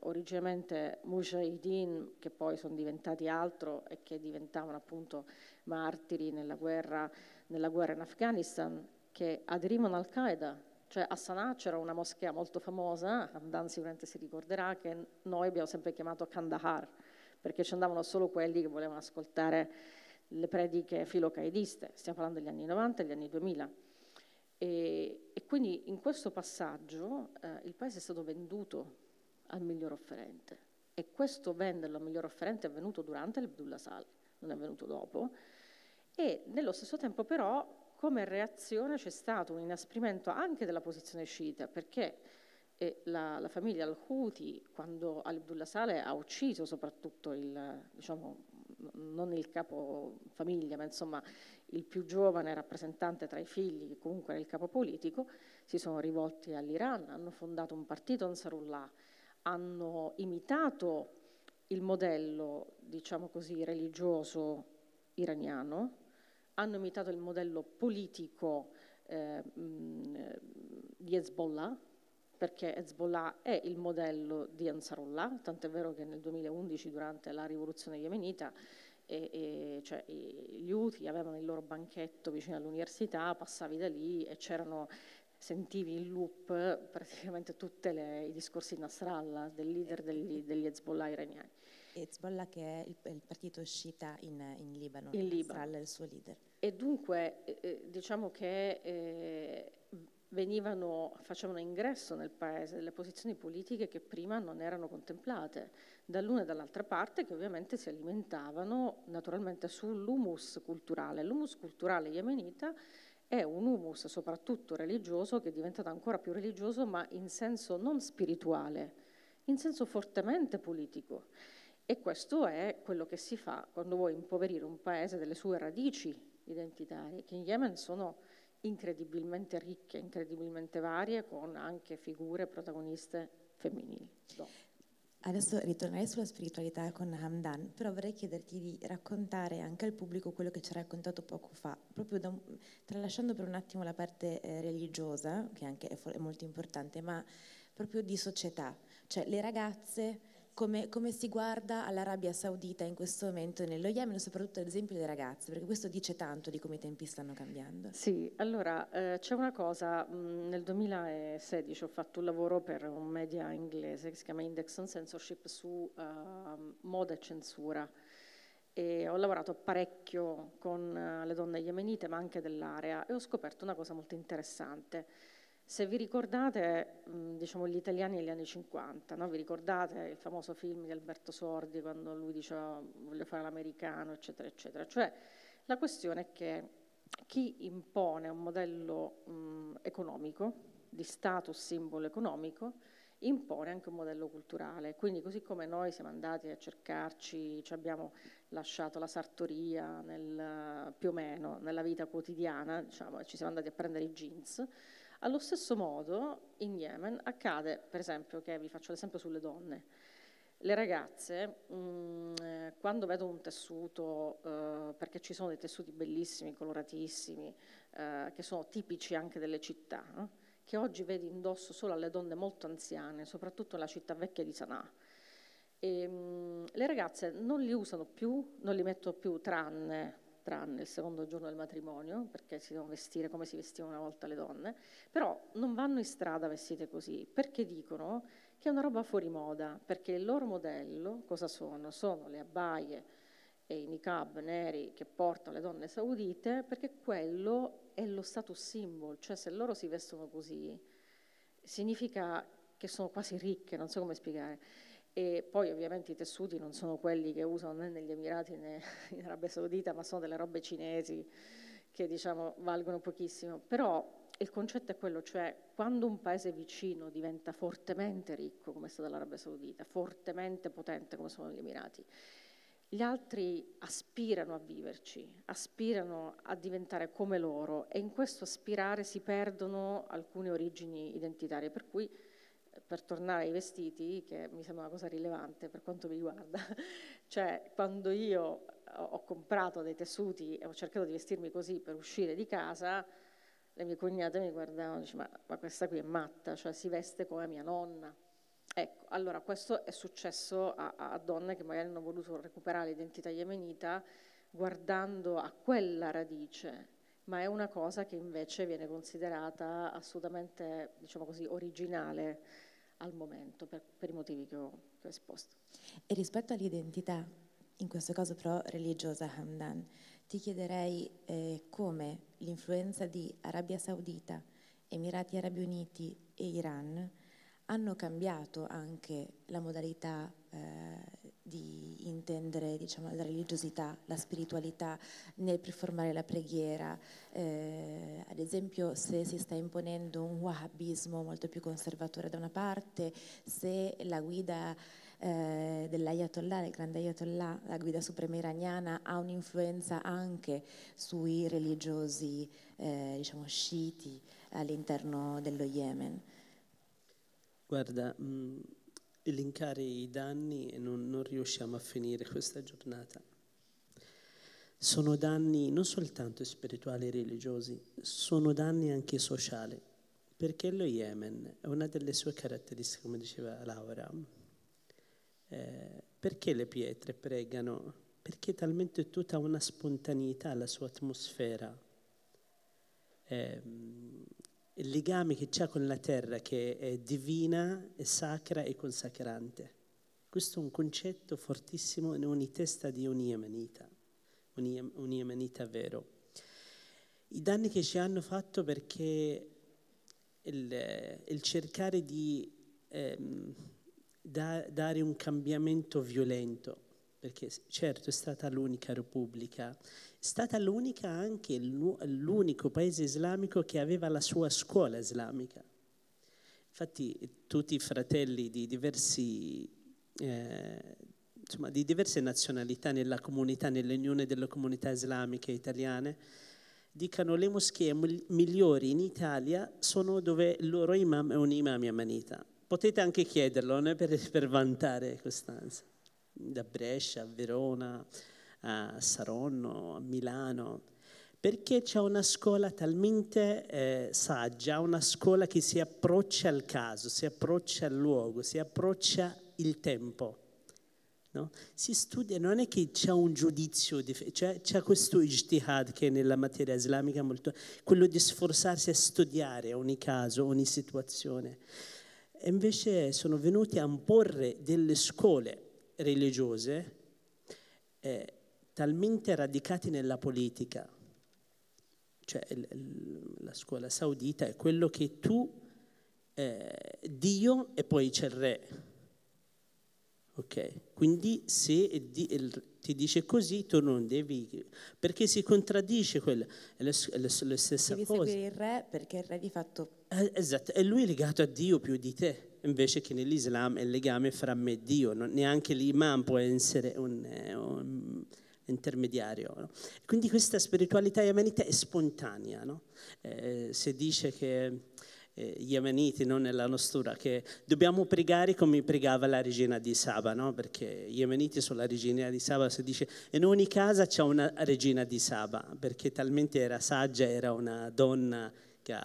originariamente mujahideen che poi sono diventati altro e che diventavano appunto martiri nella guerra, nella guerra in Afghanistan, che aderivano al Qaeda cioè a Sanà c'era una moschea molto famosa, Hamdan sicuramente si ricorderà, che noi abbiamo sempre chiamato Kandahar, perché ci andavano solo quelli che volevano ascoltare le prediche filocaidiste, stiamo parlando degli anni 90 e degli anni 2000. E, e quindi in questo passaggio eh, il paese è stato venduto al miglior offerente e questo venderlo al miglior offerente è avvenuto durante l'Abdullah Sal, non è avvenuto dopo, e nello stesso tempo però come reazione c'è stato un inasprimento anche della posizione sciita, perché eh, la, la, famiglia al-Houthi, quando Abdullah Saleh ha ucciso soprattutto il, diciamo, non il capo famiglia, ma insomma il più giovane rappresentante tra i figli, che comunque era il capo politico, si sono rivolti all'Iran, hanno fondato un partito Ansarullah, hanno imitato il modello, diciamo così, religioso iraniano, hanno imitato il modello politico eh, di Hezbollah, perché Hezbollah è il modello di Ansarullah, tant'è vero che nel 2011 durante la rivoluzione yemenita e, e, cioè, e, gli UTI avevano il loro banchetto vicino all'università, passavi da lì e c'erano sentivi in loop praticamente tutti i discorsi di Nasrallah, del leader degli, degli Hezbollah iraniani. Hezbollah che è il, il partito uscita in, in, Libano, in Libano. è il suo leader. E dunque eh, eh, diciamo che eh, venivano, facevano ingresso nel paese delle posizioni politiche che prima non erano contemplate dall'una e dall'altra parte che ovviamente si alimentavano naturalmente sull'humus culturale. L'humus culturale yemenita è un humus soprattutto religioso che è diventato ancora più religioso ma in senso non spirituale, in senso fortemente politico. E questo è quello che si fa quando vuoi impoverire un paese delle sue radici identitarie, che in Yemen sono incredibilmente ricche, incredibilmente varie, con anche figure protagoniste femminili. No. Adesso ritornerei sulla spiritualità con Hamdan, però vorrei chiederti di raccontare anche al pubblico quello che ci ha raccontato poco fa, proprio da, tralasciando per un attimo la parte eh, religiosa, che anche è, è molto importante, ma proprio di società, cioè le ragazze come, come, si guarda all'Arabia Saudita in questo momento nello Yemen, soprattutto ad esempio le ragazze, perché questo dice tanto di come i tempi stanno cambiando. Sì, allora eh, c'è una cosa, mm, nel 2016 ho fatto un lavoro per un media inglese che si chiama Index on Censorship su uh, moda e censura e ho lavorato parecchio con uh, le donne yemenite ma anche dell'area e ho scoperto una cosa molto interessante se vi ricordate, mm, diciamo, gli italiani negli anni 50, no? vi ricordate il famoso film di Alberto Sordi quando lui diceva voglio fare l'americano, eccetera, eccetera. Cioè, la questione è che chi impone un modello mh, mm, economico, di status simbolo economico, impone anche un modello culturale. Quindi così come noi siamo andati a cercarci, cioè abbiamo lasciato la sartoria nel, più o meno nella vita quotidiana, diciamo, ci siamo andati a prendere i jeans, allo stesso modo in Yemen accade, per esempio, che vi faccio l'esempio sulle donne, le ragazze mh, mm, eh, quando vedono un tessuto, eh, perché ci sono dei tessuti bellissimi, coloratissimi, eh, che sono tipici anche delle città, eh, che oggi vedi indosso solo alle donne molto anziane, soprattutto nella città vecchia di Sana'a, e, ehm, mh, le ragazze non li usano più, non li mettono più tranne tranne il secondo giorno del matrimonio, perché si devono vestire come si vestivano una volta le donne, però non vanno in strada vestite così, perché dicono che è una roba fuori moda, perché il loro modello, cosa sono? Sono le abbaie e i niqab neri che portano le donne saudite, perché quello è lo status symbol, cioè se loro si vestono così significa che sono quasi ricche, non so come spiegare e poi ovviamente i tessuti non sono quelli che usano né negli Emirati né in Arabia Saudita, ma sono delle robe cinesi che diciamo valgono pochissimo, però il concetto è quello, cioè quando un paese vicino diventa fortemente ricco come è stata l'Arabia Saudita, fortemente potente come sono gli Emirati, gli altri aspirano a viverci, aspirano a diventare come loro e in questo aspirare si perdono alcune origini identitarie, per cui per tornare ai vestiti, che mi sembra una cosa rilevante per quanto mi riguarda, cioè quando io ho comprato dei tessuti e ho cercato di vestirmi così per uscire di casa, le mie cognate mi guardavano e dicevano ma, questa qui è matta, cioè si veste come mia nonna. Ecco, allora questo è successo a, a donne che magari hanno voluto recuperare l'identità yemenita guardando a quella radice ma è una cosa che invece viene considerata assolutamente diciamo così, originale al momento per, per i motivi che ho, che ho, esposto. E rispetto all'identità, in questo caso però religiosa Hamdan, ti chiederei eh, come l'influenza di Arabia Saudita, Emirati Arabi Uniti e Iran hanno cambiato anche la modalità eh, di intendere diciamo, la religiosità, la spiritualità nel performare la preghiera. Eh, ad esempio se si sta imponendo un wahhabismo molto più conservatore da una parte, se la guida eh, dell'ayatollah, del grande ayatollah, la guida suprema iraniana, ha un'influenza anche sui religiosi eh, diciamo, sciiti all'interno dello Yemen. Guarda, mh mm, elencare i danni e non, non riusciamo a finire questa giornata. Sono danni non soltanto spirituali e religiosi, sono danni anche sociali, perché lo Yemen è una delle sue caratteristiche, come diceva Laura. Eh, perché le pietre pregano? Perché talmente tutta una spontaneità la sua atmosfera. Eh, il legame che c'è con la terra che è divina, è sacra e consacrante. Questo è un concetto fortissimo in ogni testa di ogni yemenita, ogni yemenita vero. I danni che ci hanno fatto perché il, il cercare di ehm, da, dare un cambiamento violento perché certo è stata l'unica repubblica, è stata l'unica anche l'unico paese islamico che aveva la sua scuola islamica. Infatti tutti i fratelli di, diversi, eh, insomma, di diverse nazionalità nella comunità, nell'unione delle comunità islamiche italiane, dicano le moschee migliori in Italia sono dove il loro imam è un imam yamanita. Potete anche chiederlo, non è per, per vantare Costanza da Brescia a Verona a Saronno, a Milano, perché c'è una scuola talmente eh, saggia, una scuola che si approccia al caso, si approccia al luogo, si approccia il tempo. No? Si studia, non è che c'è un giudizio, di, cioè, c'è questo ijtihad che nella materia islamica è molto, quello di sforzarsi a studiare ogni caso, ogni situazione. E invece sono venuti a imporre delle scuole religiose eh, talmente radicati nella politica, cioè la scuola saudita è quello che tu, eh, Dio e poi c'è il re. Ok? Quindi se ti dice così, tu non devi, perché si contraddice quella, è la, è la, è la stessa devi cosa. Devi seguire il re perché il re di fatto... Eh, esatto, è lui legato a Dio più di te invece che nell'Islam è il legame fra me e Dio, non, neanche l'imam può essere un, eh, un intermediario. No? Quindi questa spiritualità yemenita è spontanea, no? eh, si dice che eh, gli yemeniti, non nella nostra, che dobbiamo pregare come pregava la regina di Saba, no? perché gli sono la regina di Saba si dice in ogni casa c'è una regina di Saba, perché talmente era saggia, era una donna che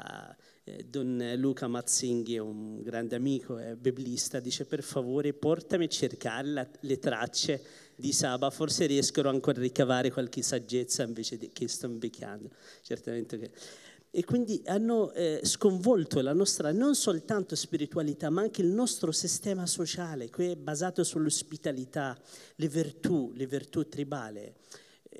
eh, Don Luca Mazzinghi un grande amico, e biblista, dice per favore portami a cercare la, le tracce di Saba, forse riescono ancora a ricavare qualche saggezza invece di, che sto invecchiando, certamente che e quindi hanno eh, sconvolto la nostra non soltanto spiritualità, ma anche il nostro sistema sociale, che è basato sull'ospitalità, le virtù, le virtù tribali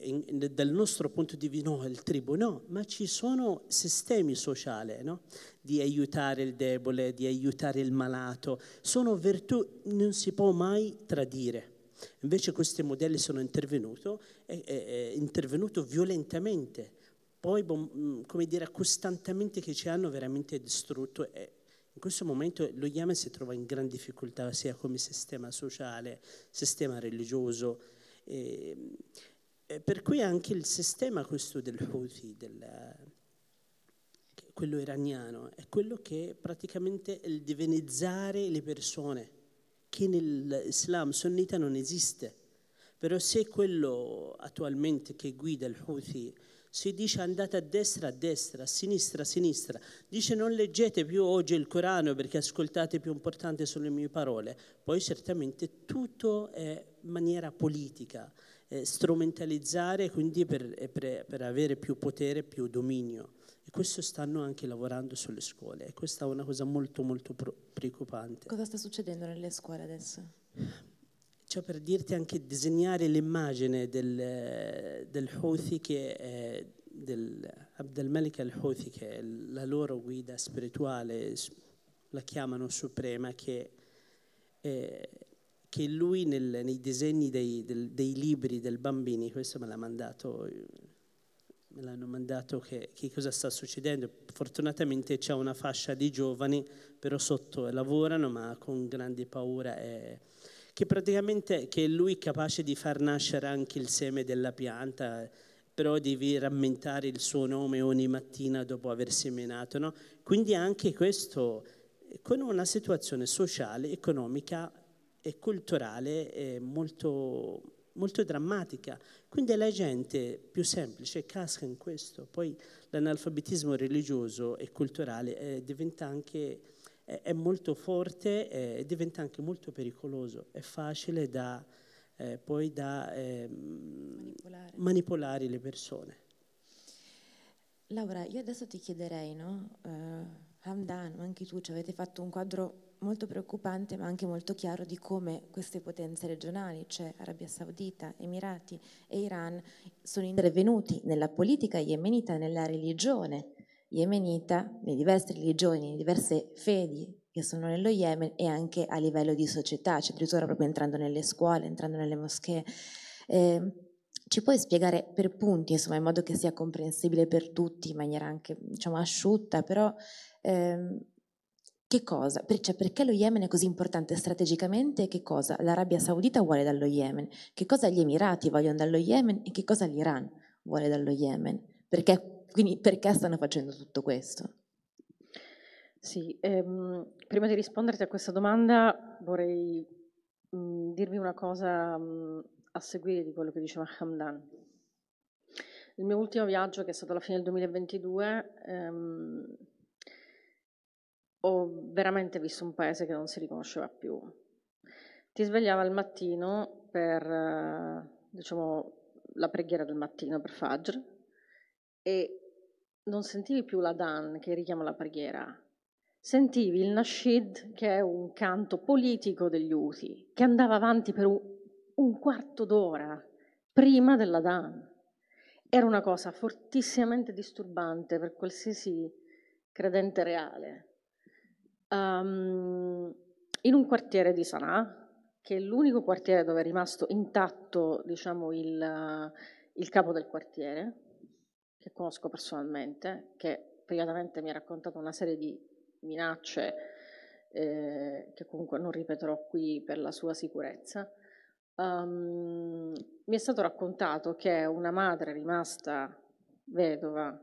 in, in, dal nostro punto di vista, no, il tribù, no, ma ci sono sistemi sociali, no? Di aiutare il debole, di aiutare il malato, sono virtù, non si può mai tradire. Invece questi modelli sono intervenuti, eh, eh, intervenuto violentamente, poi, bom, mm, come dire, costantemente che ci hanno veramente distrutto eh, in questo momento lo Yemen si trova in gran difficoltà sia come sistema sociale, sistema religioso. Eh, e eh, per cui anche il sistema questo del Houthi, del, quello iraniano, è quello che praticamente è il divinizzare le persone, che nell'Islam sunnita non esiste. Però se quello attualmente che guida il Houthi si dice andate a destra, a destra, a sinistra, a sinistra, dice non leggete più oggi il Corano perché ascoltate più importante sono le mie parole, poi certamente tutto è in maniera politica eh, strumentalizzare quindi per, eh, per, per, avere più potere, più dominio. E questo stanno anche lavorando sulle scuole e questa è una cosa molto molto preoccupante. Cosa sta succedendo nelle scuole adesso? Cioè per dirti anche disegnare l'immagine del, eh, del Houthi che è del Abdelmalik al-Houthi che è la loro guida spirituale, la chiamano suprema, che è, che lui nel, nei disegni dei, del, dei, libri del bambini, questo me l'ha mandato, me l'hanno mandato che, che, cosa sta succedendo. Fortunatamente c'è una fascia di giovani, però sotto lavorano, ma con grande paura. È, che praticamente che lui è capace di far nascere anche il seme della pianta, però devi rammentare il suo nome ogni mattina dopo aver seminato. No? Quindi anche questo, con una situazione sociale, economica e culturale eh, molto, molto drammatica. Quindi la gente più semplice casca in questo. Poi l'analfabetismo religioso e culturale eh, diventa anche eh, è molto forte eh, e diventa anche molto pericoloso. È facile da, eh, poi da ehm, manipolare. manipolare. le persone. Laura, io adesso ti chiederei, no? Uh, Hamdan, anche tu ci avete fatto un quadro molto preoccupante ma anche molto chiaro di come queste potenze regionali, cioè Arabia Saudita, Emirati e Iran, sono intervenuti nella politica yemenita nella religione yemenita, nelle diverse religioni, nelle diverse fedi che sono nello Yemen e anche a livello di società, cioè addirittura proprio entrando nelle scuole, entrando nelle moschee. Eh, ci puoi spiegare per punti, insomma, in modo che sia comprensibile per tutti, in maniera anche diciamo, asciutta, però ehm, che cosa? Per, cioè, perché lo Yemen è così importante strategicamente e che cosa l'Arabia Saudita vuole dallo Yemen? Che cosa gli Emirati vogliono dallo Yemen e che cosa l'Iran vuole dallo Yemen? Perché, quindi, perché stanno facendo tutto questo? Sì, ehm, prima di risponderti a questa domanda vorrei mh, dirvi una cosa mh, a seguire di quello che diceva Hamdan. Il mio ultimo viaggio, che è stato alla fine del 2022, ehm, ho veramente visto un paese che non si riconosceva più. Ti svegliava al mattino per, eh, diciamo, la preghiera del mattino per Fajr e non sentivi più la Dan che richiama la preghiera, sentivi il Nasheed, che è un canto politico degli Uti che andava avanti per un quarto d'ora prima della Dan. Era una cosa fortissimamente disturbante per qualsiasi credente reale um, in un quartiere di Sanà, che è l'unico quartiere dove è rimasto intatto diciamo, il, il, capo del quartiere, che conosco personalmente, che privatamente mi ha raccontato una serie di minacce eh, che comunque non ripeterò qui per la sua sicurezza. Um, mi è stato raccontato che una madre rimasta vedova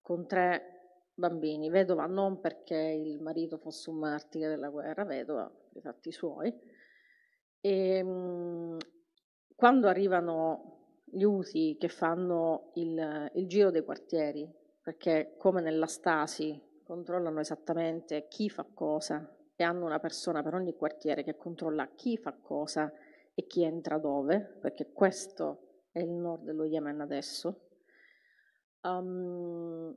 con tre bambini, vedova non perché il marito fosse un martire della guerra, vedova per i fatti suoi. E, ehm, quando arrivano gli usi che fanno il, il giro dei quartieri, perché come nella Stasi controllano esattamente chi fa cosa e hanno una persona per ogni quartiere che controlla chi fa cosa e chi entra dove, perché questo è il nord dello Yemen adesso. Um,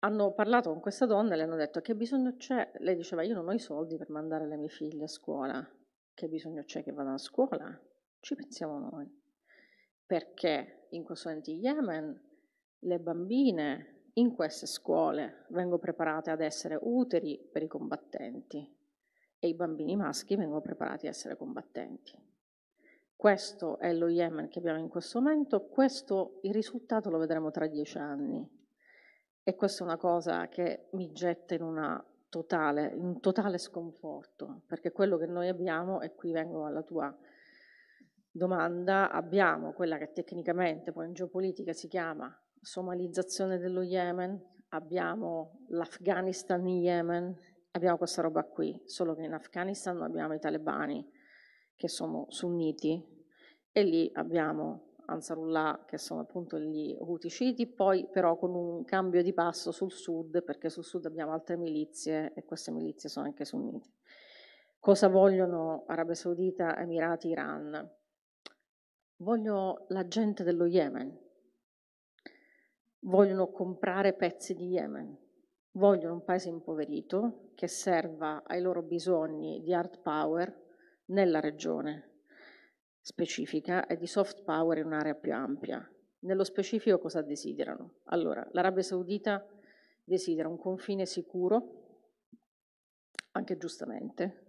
hanno parlato con questa donna e le hanno detto che bisogno c'è, lei diceva io non ho i soldi per mandare le mie figlie a scuola, che bisogno c'è che vadano a scuola? Ci pensiamo noi, perché in questo momento in Yemen le bambine in queste scuole vengono preparate ad essere uteri per i combattenti e i bambini maschi vengono preparati ad essere combattenti. Questo è lo Yemen che abbiamo in questo momento, questo il risultato lo vedremo tra dieci anni e questa è una cosa che mi getta in una totale, in totale sconforto, perché quello che noi abbiamo, e qui vengo alla tua domanda, abbiamo quella che tecnicamente poi in geopolitica si chiama somalizzazione dello Yemen, abbiamo l'Afghanistan in Yemen, abbiamo questa roba qui, solo che in Afghanistan abbiamo i talebani che sono sunniti e lì abbiamo Ansarullah, che sono appunto gli Houthicidi, poi però con un cambio di passo sul sud, perché sul sud abbiamo altre milizie e queste milizie sono anche sunnite. Cosa vogliono Arabia Saudita, Emirati, Iran? Vogliono la gente dello Yemen, vogliono comprare pezzi di Yemen, vogliono un paese impoverito che serva ai loro bisogni di hard power nella regione specifica e di soft power in un'area più ampia. Nello specifico cosa desiderano? Allora, l'Arabia Saudita desidera un confine sicuro, anche giustamente,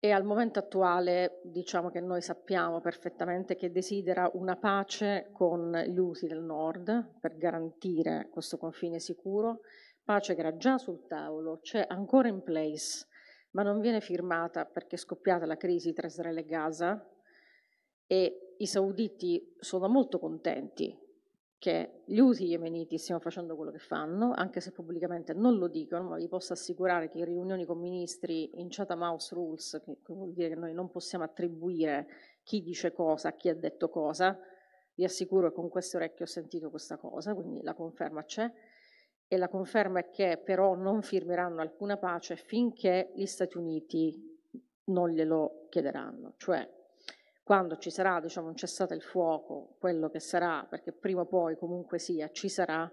e al momento attuale diciamo che noi sappiamo perfettamente che desidera una pace con gli Houthi del nord per garantire questo confine sicuro, pace che era già sul tavolo, c'è ancora in place, ma non viene firmata perché è scoppiata la crisi tra Israele e Gaza e i sauditi sono molto contenti che gli Houthi yemeniti stiano facendo quello che fanno, anche se pubblicamente non lo dicono, ma vi posso assicurare che in riunioni con ministri in Chatham House Rules, che, vuol dire che noi non possiamo attribuire chi dice cosa, chi ha detto cosa, vi assicuro che con queste orecchie ho sentito questa cosa, quindi la conferma c'è, e la conferma è che però non firmeranno alcuna pace finché gli Stati Uniti non glielo chiederanno, cioè quando ci sarà diciamo, un cessate il fuoco, quello che sarà, perché prima o poi comunque sia, ci sarà,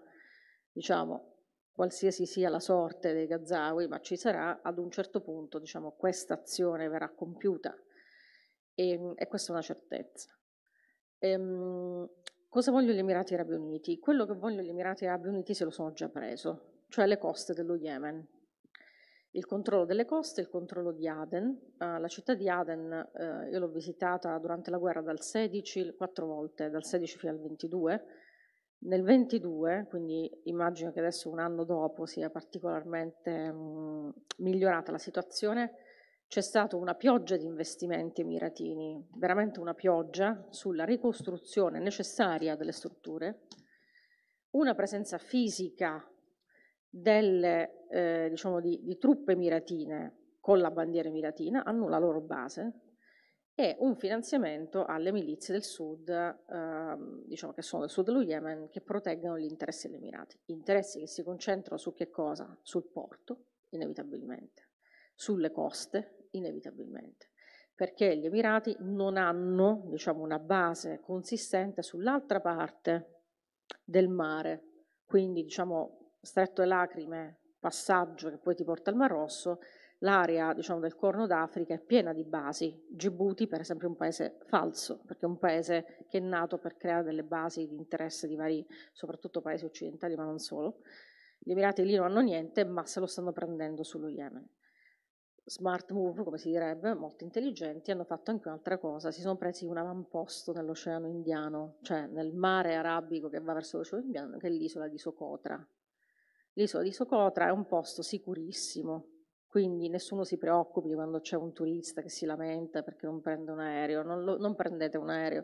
diciamo, qualsiasi sia la sorte dei Gazawi, ma ci sarà, ad un certo punto diciamo, questa azione verrà compiuta e, e questa è una certezza. Ehm, cosa voglio gli Emirati Arabi Uniti? Quello che voglio gli Emirati Arabi Uniti se lo sono già preso, cioè le coste dello Yemen il controllo delle coste, il controllo di Aden. Uh, la città di Aden uh, io l'ho visitata durante la guerra dal 16, quattro volte, dal 16 fino al 22. Nel 22, quindi immagino che adesso un anno dopo sia particolarmente mh, mm, migliorata la situazione, c'è stata una pioggia di investimenti emiratini, veramente una pioggia sulla ricostruzione necessaria delle strutture, una presenza fisica delle, eh, diciamo di, di truppe miratine con la bandiera miratina, hanno la loro base, e un finanziamento alle milizie del sud, ehm, diciamo che sono del sud dello Yemen, che proteggano gli interessi degli Emirati. Interessi che si concentrano su che cosa? Sul porto, inevitabilmente, sulle coste, inevitabilmente, perché gli Emirati non hanno diciamo, una base consistente sull'altra parte del mare, quindi diciamo, stretto e lacrime, passaggio che poi ti porta al Mar Rosso, l'area diciamo, del Corno d'Africa è piena di basi. Djibouti, per esempio, è un paese falso, perché è un paese che è nato per creare delle basi di interesse di vari, soprattutto paesi occidentali, ma non solo. Gli Emirati lì non hanno niente, ma se lo stanno prendendo sullo Yemen. Smart move, come si direbbe, molto intelligenti, hanno fatto anche un'altra cosa, si sono presi un avamposto nell'oceano indiano, cioè nel mare arabico che va verso l'oceano indiano, che è l'isola di Socotra, L'isola di Socotra è un posto sicurissimo, quindi nessuno si preoccupi quando c'è un turista che si lamenta perché non prende un aereo, non, lo, non prendete un aereo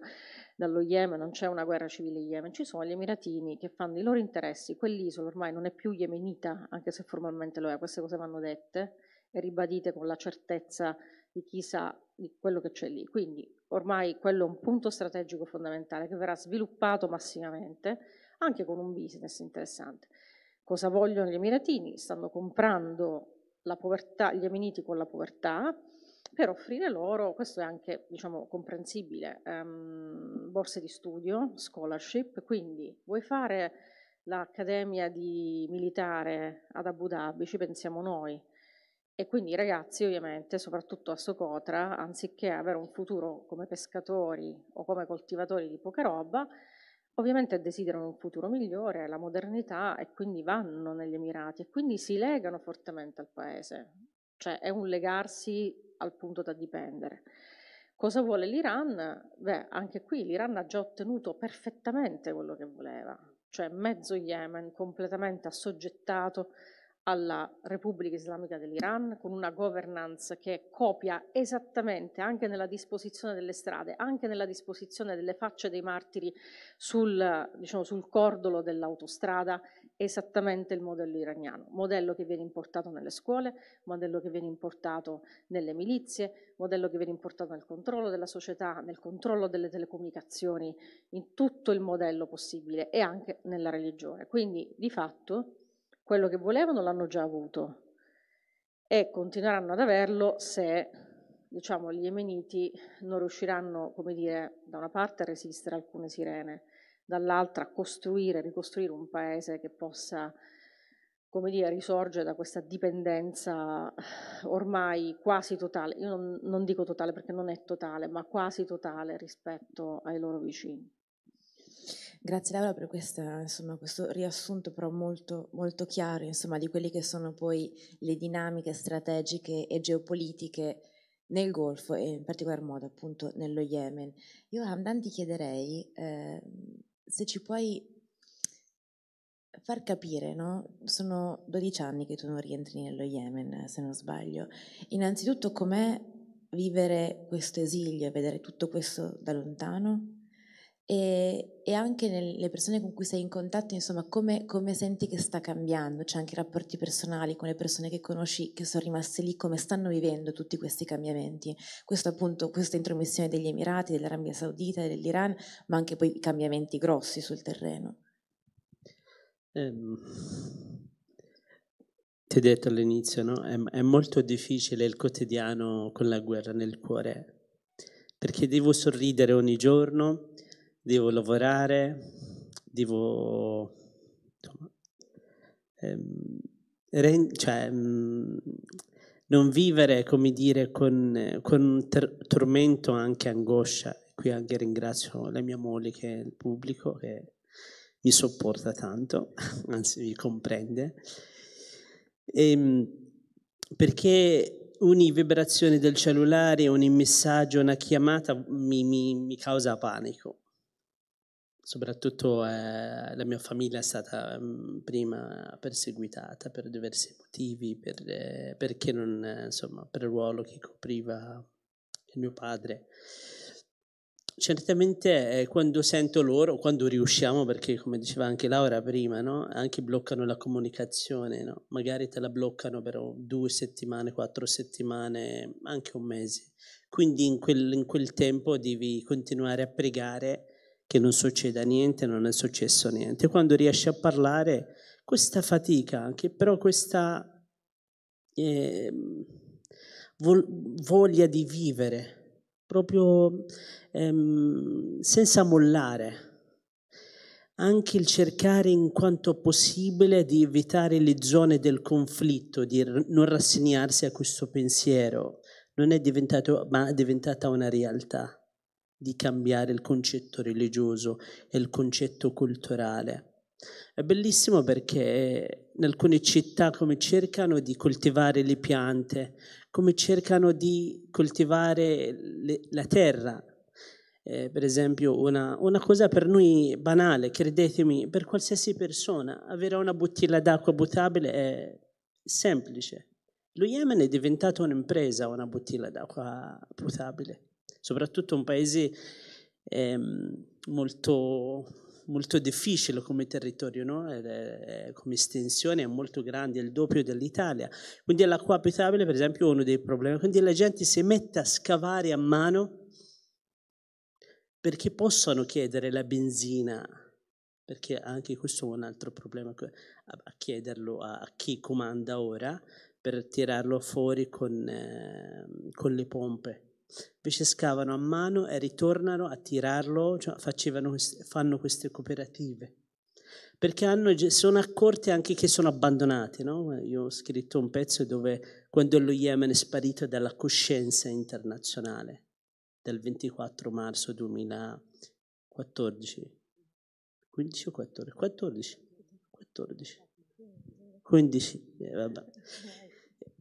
dallo Yemen, non c'è una guerra civile in Yemen, ci sono gli emiratini che fanno i loro interessi, quell'isola ormai non è più yemenita, anche se formalmente lo è, queste cose vanno dette e ribadite con la certezza di chi sa di quello che c'è lì. Quindi ormai quello è un punto strategico fondamentale che verrà sviluppato massimamente, anche con un business interessante. Cosa vogliono gli emiratini? Stanno comprando povertà, gli emeniti con la povertà per offrire loro, questo è anche diciamo, comprensibile, um, borse di studio, scholarship, quindi vuoi fare l'accademia di militare ad Abu Dhabi, ci pensiamo noi, e quindi i ragazzi ovviamente, soprattutto a Socotra, anziché avere un futuro come pescatori o come coltivatori di poca roba, Ovviamente desiderano un futuro migliore, la modernità e quindi vanno negli Emirati e quindi si legano fortemente al paese, cioè è un legarsi al punto da dipendere. Cosa vuole l'Iran? Beh, anche qui l'Iran ha già ottenuto perfettamente quello che voleva, cioè mezzo Yemen completamente assoggettato alla Repubblica Islamica dell'Iran con una governance che copia esattamente anche nella disposizione delle strade, anche nella disposizione delle facce dei martiri sul, diciamo, sul cordolo dell'autostrada esattamente il modello iraniano, modello che viene importato nelle scuole, modello che viene importato nelle milizie, modello che viene importato nel controllo della società, nel controllo delle telecomunicazioni, in tutto il modello possibile e anche nella religione. Quindi di fatto quello che volevano l'hanno già avuto e continueranno ad averlo se diciamo, gli yemeniti non riusciranno, come dire, da una parte a resistere a alcune sirene, dall'altra a costruire, ricostruire un paese che possa come dire, risorge da questa dipendenza ormai quasi totale, io non, non, dico totale perché non è totale, ma quasi totale rispetto ai loro vicini. Grazie Laura per questa, insomma, questo riassunto però molto, molto chiaro insomma, di quelle che sono poi le dinamiche strategiche e geopolitiche nel Golfo e in particolar modo appunto nello Yemen. Io Hamdan ti chiederei eh, se ci puoi far capire, no? sono 12 anni che tu non rientri nello Yemen se non sbaglio, innanzitutto com'è vivere questo esilio e vedere tutto questo da lontano? e, e anche nelle persone con cui sei in contatto, insomma, come, come senti che sta cambiando? C'è anche i rapporti personali con le persone che conosci, che sono rimaste lì, come stanno vivendo tutti questi cambiamenti? Questo appunto, questa intromissione degli Emirati, dell'Arabia Saudita, dell'Iran, ma anche poi i cambiamenti grossi sul terreno. Um, ti ho detto all'inizio, no? è, è, molto difficile il quotidiano con la guerra nel cuore, perché devo sorridere ogni giorno, devo lavorare, devo insomma, ehm, ren- cioè, mh, mm, non vivere, come dire, con, con ter- tormento anche angoscia. Qui anche ringrazio la mia moglie che è il pubblico che mi sopporta tanto, anzi mi comprende. E, ehm, perché ogni vibrazione del cellulare, ogni messaggio, una chiamata mi, mi, mi causa panico soprattutto eh, la mia famiglia è stata mh, mm, prima perseguitata per diversi motivi, per, eh, perché non, insomma, per il ruolo che copriva il mio padre. Certamente eh, quando sento loro, quando riusciamo, perché come diceva anche Laura prima, no? anche bloccano la comunicazione, no? magari te la bloccano per due settimane, quattro settimane, anche un mese. Quindi in quel, in quel tempo devi continuare a pregare che non succeda niente, non è successo niente. Quando riesci a parlare, questa fatica, che però questa eh, voglia di vivere, proprio ehm, senza mollare, anche il cercare in quanto possibile di evitare le zone del conflitto, di non rassegnarsi a questo pensiero, non è diventato, ma è diventata una realtà di cambiare il concetto religioso e il concetto culturale. È bellissimo perché in alcune città come cercano di coltivare le piante, come cercano di coltivare le, la terra. Eh, per esempio una, una, cosa per noi banale, credetemi, per qualsiasi persona avere una bottiglia d'acqua potabile è semplice. Lo Yemen è diventata un'impresa, una bottiglia d'acqua potabile soprattutto un paese ehm, molto, molto, difficile come territorio, no? eh, come estensione è molto grande, è il doppio dell'Italia, quindi l'acqua abitabile per esempio è uno dei problemi, quindi la gente si mette a scavare a mano perché possano chiedere la benzina perché anche questo è un altro problema a chiederlo a, chi comanda ora per tirarlo fuori con, eh, con le pompe invece scavano a mano e ritornano a tirarlo, cioè facevano, fanno queste cooperative. Perché hanno, sono accorte anche che sono abbandonate. No? Io ho scritto un pezzo dove quando lo Yemen è sparito dalla coscienza internazionale del 24 marzo 2014. 15 o 14? 14. 14. 15, eh, vabbè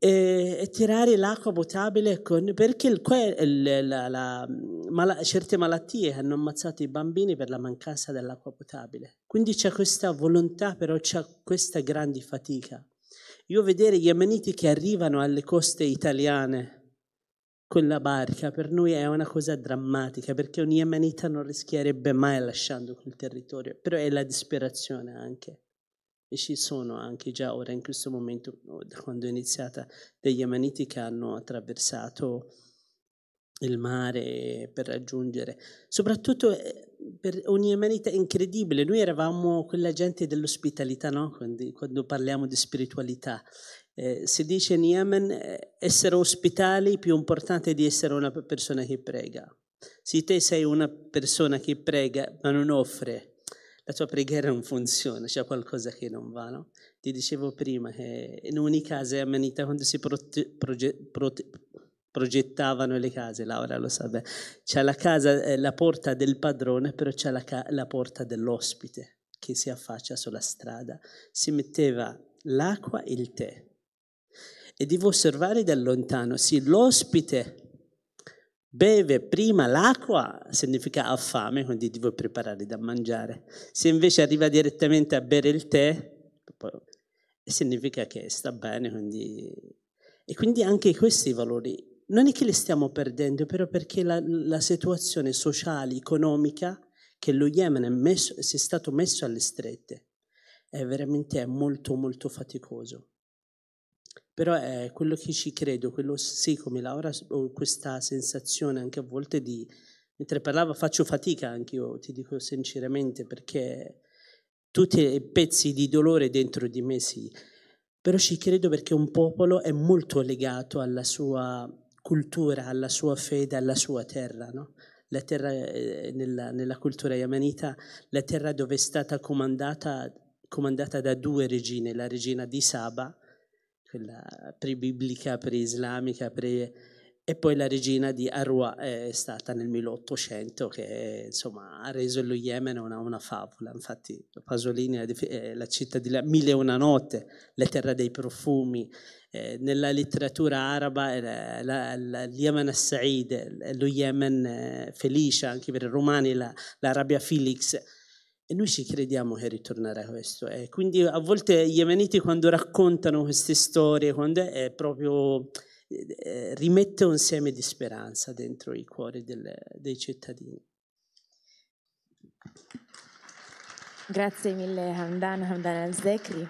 e, tirare l'acqua potabile con, perché il, il, la, la, mala, certe malattie hanno ammazzato i bambini per la mancanza dell'acqua potabile. Quindi c'è questa volontà, però c'è questa grande fatica. Io vedere gli yemeniti che arrivano alle coste italiane con la barca per noi è una cosa drammatica perché un yemenita non rischierebbe mai lasciando quel territorio, però è la disperazione anche e ci sono anche già ora in questo momento, da quando è iniziata, degli Yemeniti che hanno attraversato il mare per raggiungere. Soprattutto eh, per ogni Yemenita è incredibile, noi eravamo quella gente dell'ospitalità, no? quando, quando parliamo di spiritualità. Eh, si dice in Yemen eh, essere ospitali è più importante di essere una persona che prega. Se te sei una persona che prega ma non offre la tua preghiera non funziona, c'è qualcosa che non va, no? Ti dicevo prima che in ogni casa è ammanita quando si prote, proge, prote, progettavano le case, Laura lo sa bene, c'è la, casa, eh, la porta del padrone, però c'è la, la porta dell'ospite che si affaccia sulla strada. Si metteva l'acqua e il tè. E devo osservare da lontano, sì, l'ospite beve prima l'acqua significa ha fame, quindi ti vuoi preparare da mangiare. Se invece arriva direttamente a bere il tè, significa che sta bene. Quindi... E quindi anche questi valori non è che li stiamo perdendo, però perché la, la situazione sociale, economica che lo Yemen è, messo, è stato messo alle strette è veramente molto molto faticoso. Però è quello che ci credo, quello sì, come Laura, ho questa sensazione anche a volte di, mentre parlavo faccio fatica anche io, ti dico sinceramente, perché tutti i pezzi di dolore dentro di me sì, però ci credo perché un popolo è molto legato alla sua cultura, alla sua fede, alla sua terra, no? La terra eh, nella, nella, cultura yamanita, la terra dove è stata comandata, comandata da due regine, la regina di Saba quella pre-biblica, pre-islamica, pre... e poi la regina di Arwa è stata nel 1800 che insomma, ha reso lo Yemen una, una favola, infatti Pasolini è eh, la città di là, Mille e una notte, la terra dei profumi, eh, nella letteratura araba il Yemen al-Sa'id, lo Yemen felice, anche per i romani l'Arabia Felix, e noi ci crediamo che ritornerà questo. E quindi a volte gli yemeniti quando raccontano queste storie, quando è, è proprio eh, eh, rimette un seme di speranza dentro i cuori del, dei cittadini. Grazie mille Hamdan, Hamdan al-Zekri.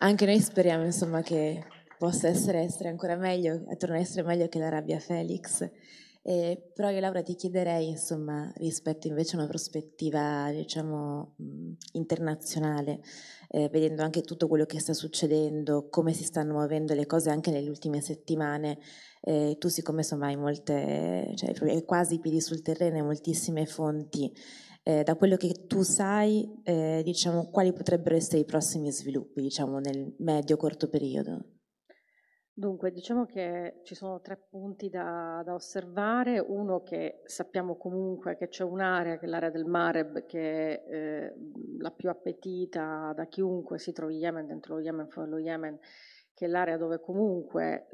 Anche noi speriamo insomma, che possa essere, essere ancora meglio, torna a essere meglio che la rabbia Felix. Eh, però io Laura ti chiederei, insomma, rispetto invece a una prospettiva, diciamo, internazionale, eh, vedendo anche tutto quello che sta succedendo, come si stanno muovendo le cose anche nelle ultime settimane, eh, tu siccome insomma hai molte, cioè quasi piedi sul terreno, hai moltissime fonti, eh, da quello che tu sai, eh, diciamo, quali potrebbero essere i prossimi sviluppi, diciamo, nel medio-corto periodo? Dunque, diciamo che ci sono tre punti da, da osservare. Uno che sappiamo comunque che c'è un'area, che è l'area del Mareb, che è eh, la più appetita da chiunque si trovi in Yemen, dentro lo Yemen, fuori lo Yemen, che è l'area dove comunque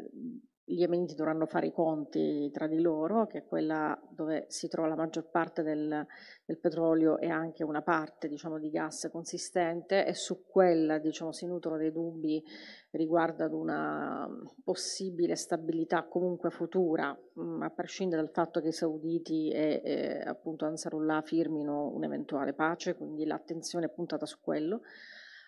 gli yemeniti dovranno fare i conti tra di loro, che è quella dove si trova la maggior parte del, del petrolio e anche una parte diciamo, di gas consistente e su quella diciamo, si nutrono dei dubbi riguardo ad una possibile stabilità comunque futura, mh, mm, a prescindere dal fatto che i sauditi e, e appunto Ansarullah firmino un'eventuale pace, quindi l'attenzione è puntata su quello.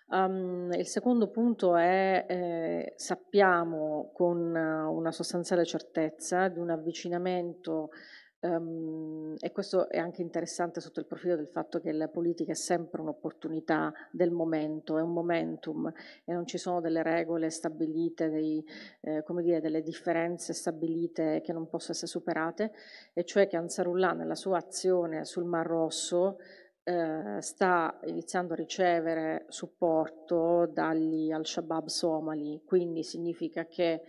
Um, il secondo punto è, eh, sappiamo con una sostanziale certezza di un avvicinamento Um, e questo è anche interessante sotto il profilo del fatto che la politica è sempre un'opportunità del momento, è un momentum e non ci sono delle regole stabilite, dei, eh, come dire, delle differenze stabilite che non possono essere superate, e cioè che Ansarullah nella sua azione sul Mar Rosso eh, sta iniziando a ricevere supporto dagli al-Shabaab somali, quindi significa che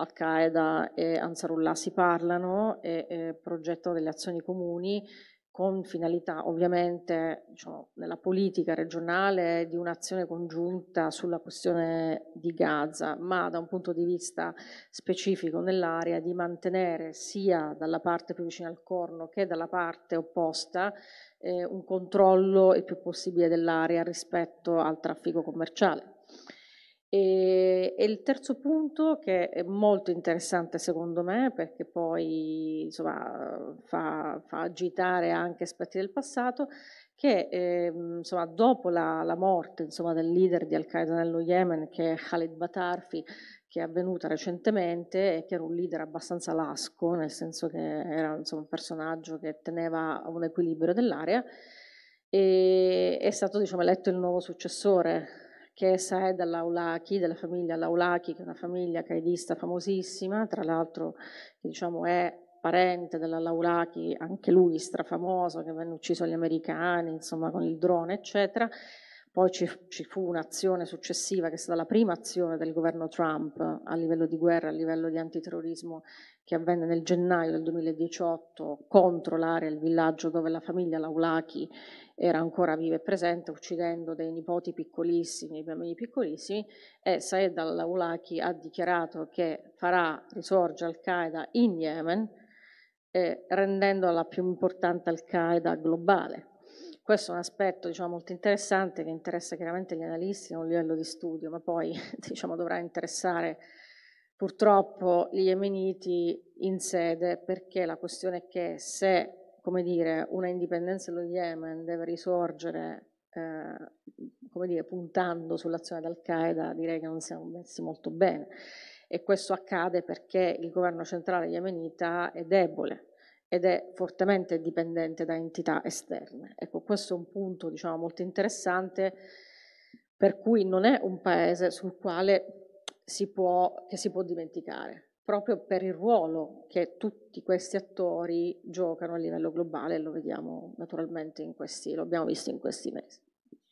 al-Qaeda e Ansarullah si parlano e, e progettano delle azioni comuni con finalità ovviamente diciamo, nella politica regionale di un'azione congiunta sulla questione di Gaza, ma da un punto di vista specifico nell'area di mantenere sia dalla parte più vicina al corno che dalla parte opposta eh, un controllo il più possibile dell'area rispetto al traffico commerciale. E, e, il terzo punto, che è molto interessante secondo me, perché poi insomma, fa, fa agitare anche aspetti del passato, che eh, insomma, dopo la, la morte insomma, del leader di Al-Qaeda nello Yemen, che è Khaled Batarfi, che è avvenuta recentemente e che era un leader abbastanza lasco, nel senso che era insomma, un personaggio che teneva un equilibrio dell'area, e è stato diciamo, eletto il nuovo successore che è Saed della famiglia Laulaki, che è una famiglia caidista famosissima, tra l'altro diciamo, è parente della Laulaki, anche lui strafamoso, che venne ucciso agli americani, insomma, con il drone, eccetera. Poi ci, ci, fu un'azione successiva, che è stata la prima azione del governo Trump a livello di guerra, a livello di antiterrorismo, che avvenne nel gennaio del 2018 contro l'area, il villaggio dove la famiglia Laulaki era ancora viva e presente, uccidendo dei nipoti piccolissimi, dei bambini piccolissimi, e Saed al-Awlaki ha dichiarato che farà risorgere Al-Qaeda in Yemen, eh, rendendola più importante Al-Qaeda globale. Questo è un aspetto diciamo, molto interessante che interessa chiaramente gli analisti a un livello di studio, ma poi diciamo, dovrà interessare purtroppo gli yemeniti in sede perché la questione è che se come dire, una indipendenza dello Yemen deve risorgere eh, come dire, puntando sull'azione d'Al-Qaeda, direi che non siamo messi molto bene. E questo accade perché il governo centrale yemenita è debole ed è fortemente dipendente da entità esterne. Ecco, questo è un punto diciamo, molto interessante per cui non è un paese sul quale si può, si può dimenticare proprio per il ruolo che tutti questi attori giocano a livello globale, lo vediamo naturalmente in questi, lo abbiamo visto in questi mesi.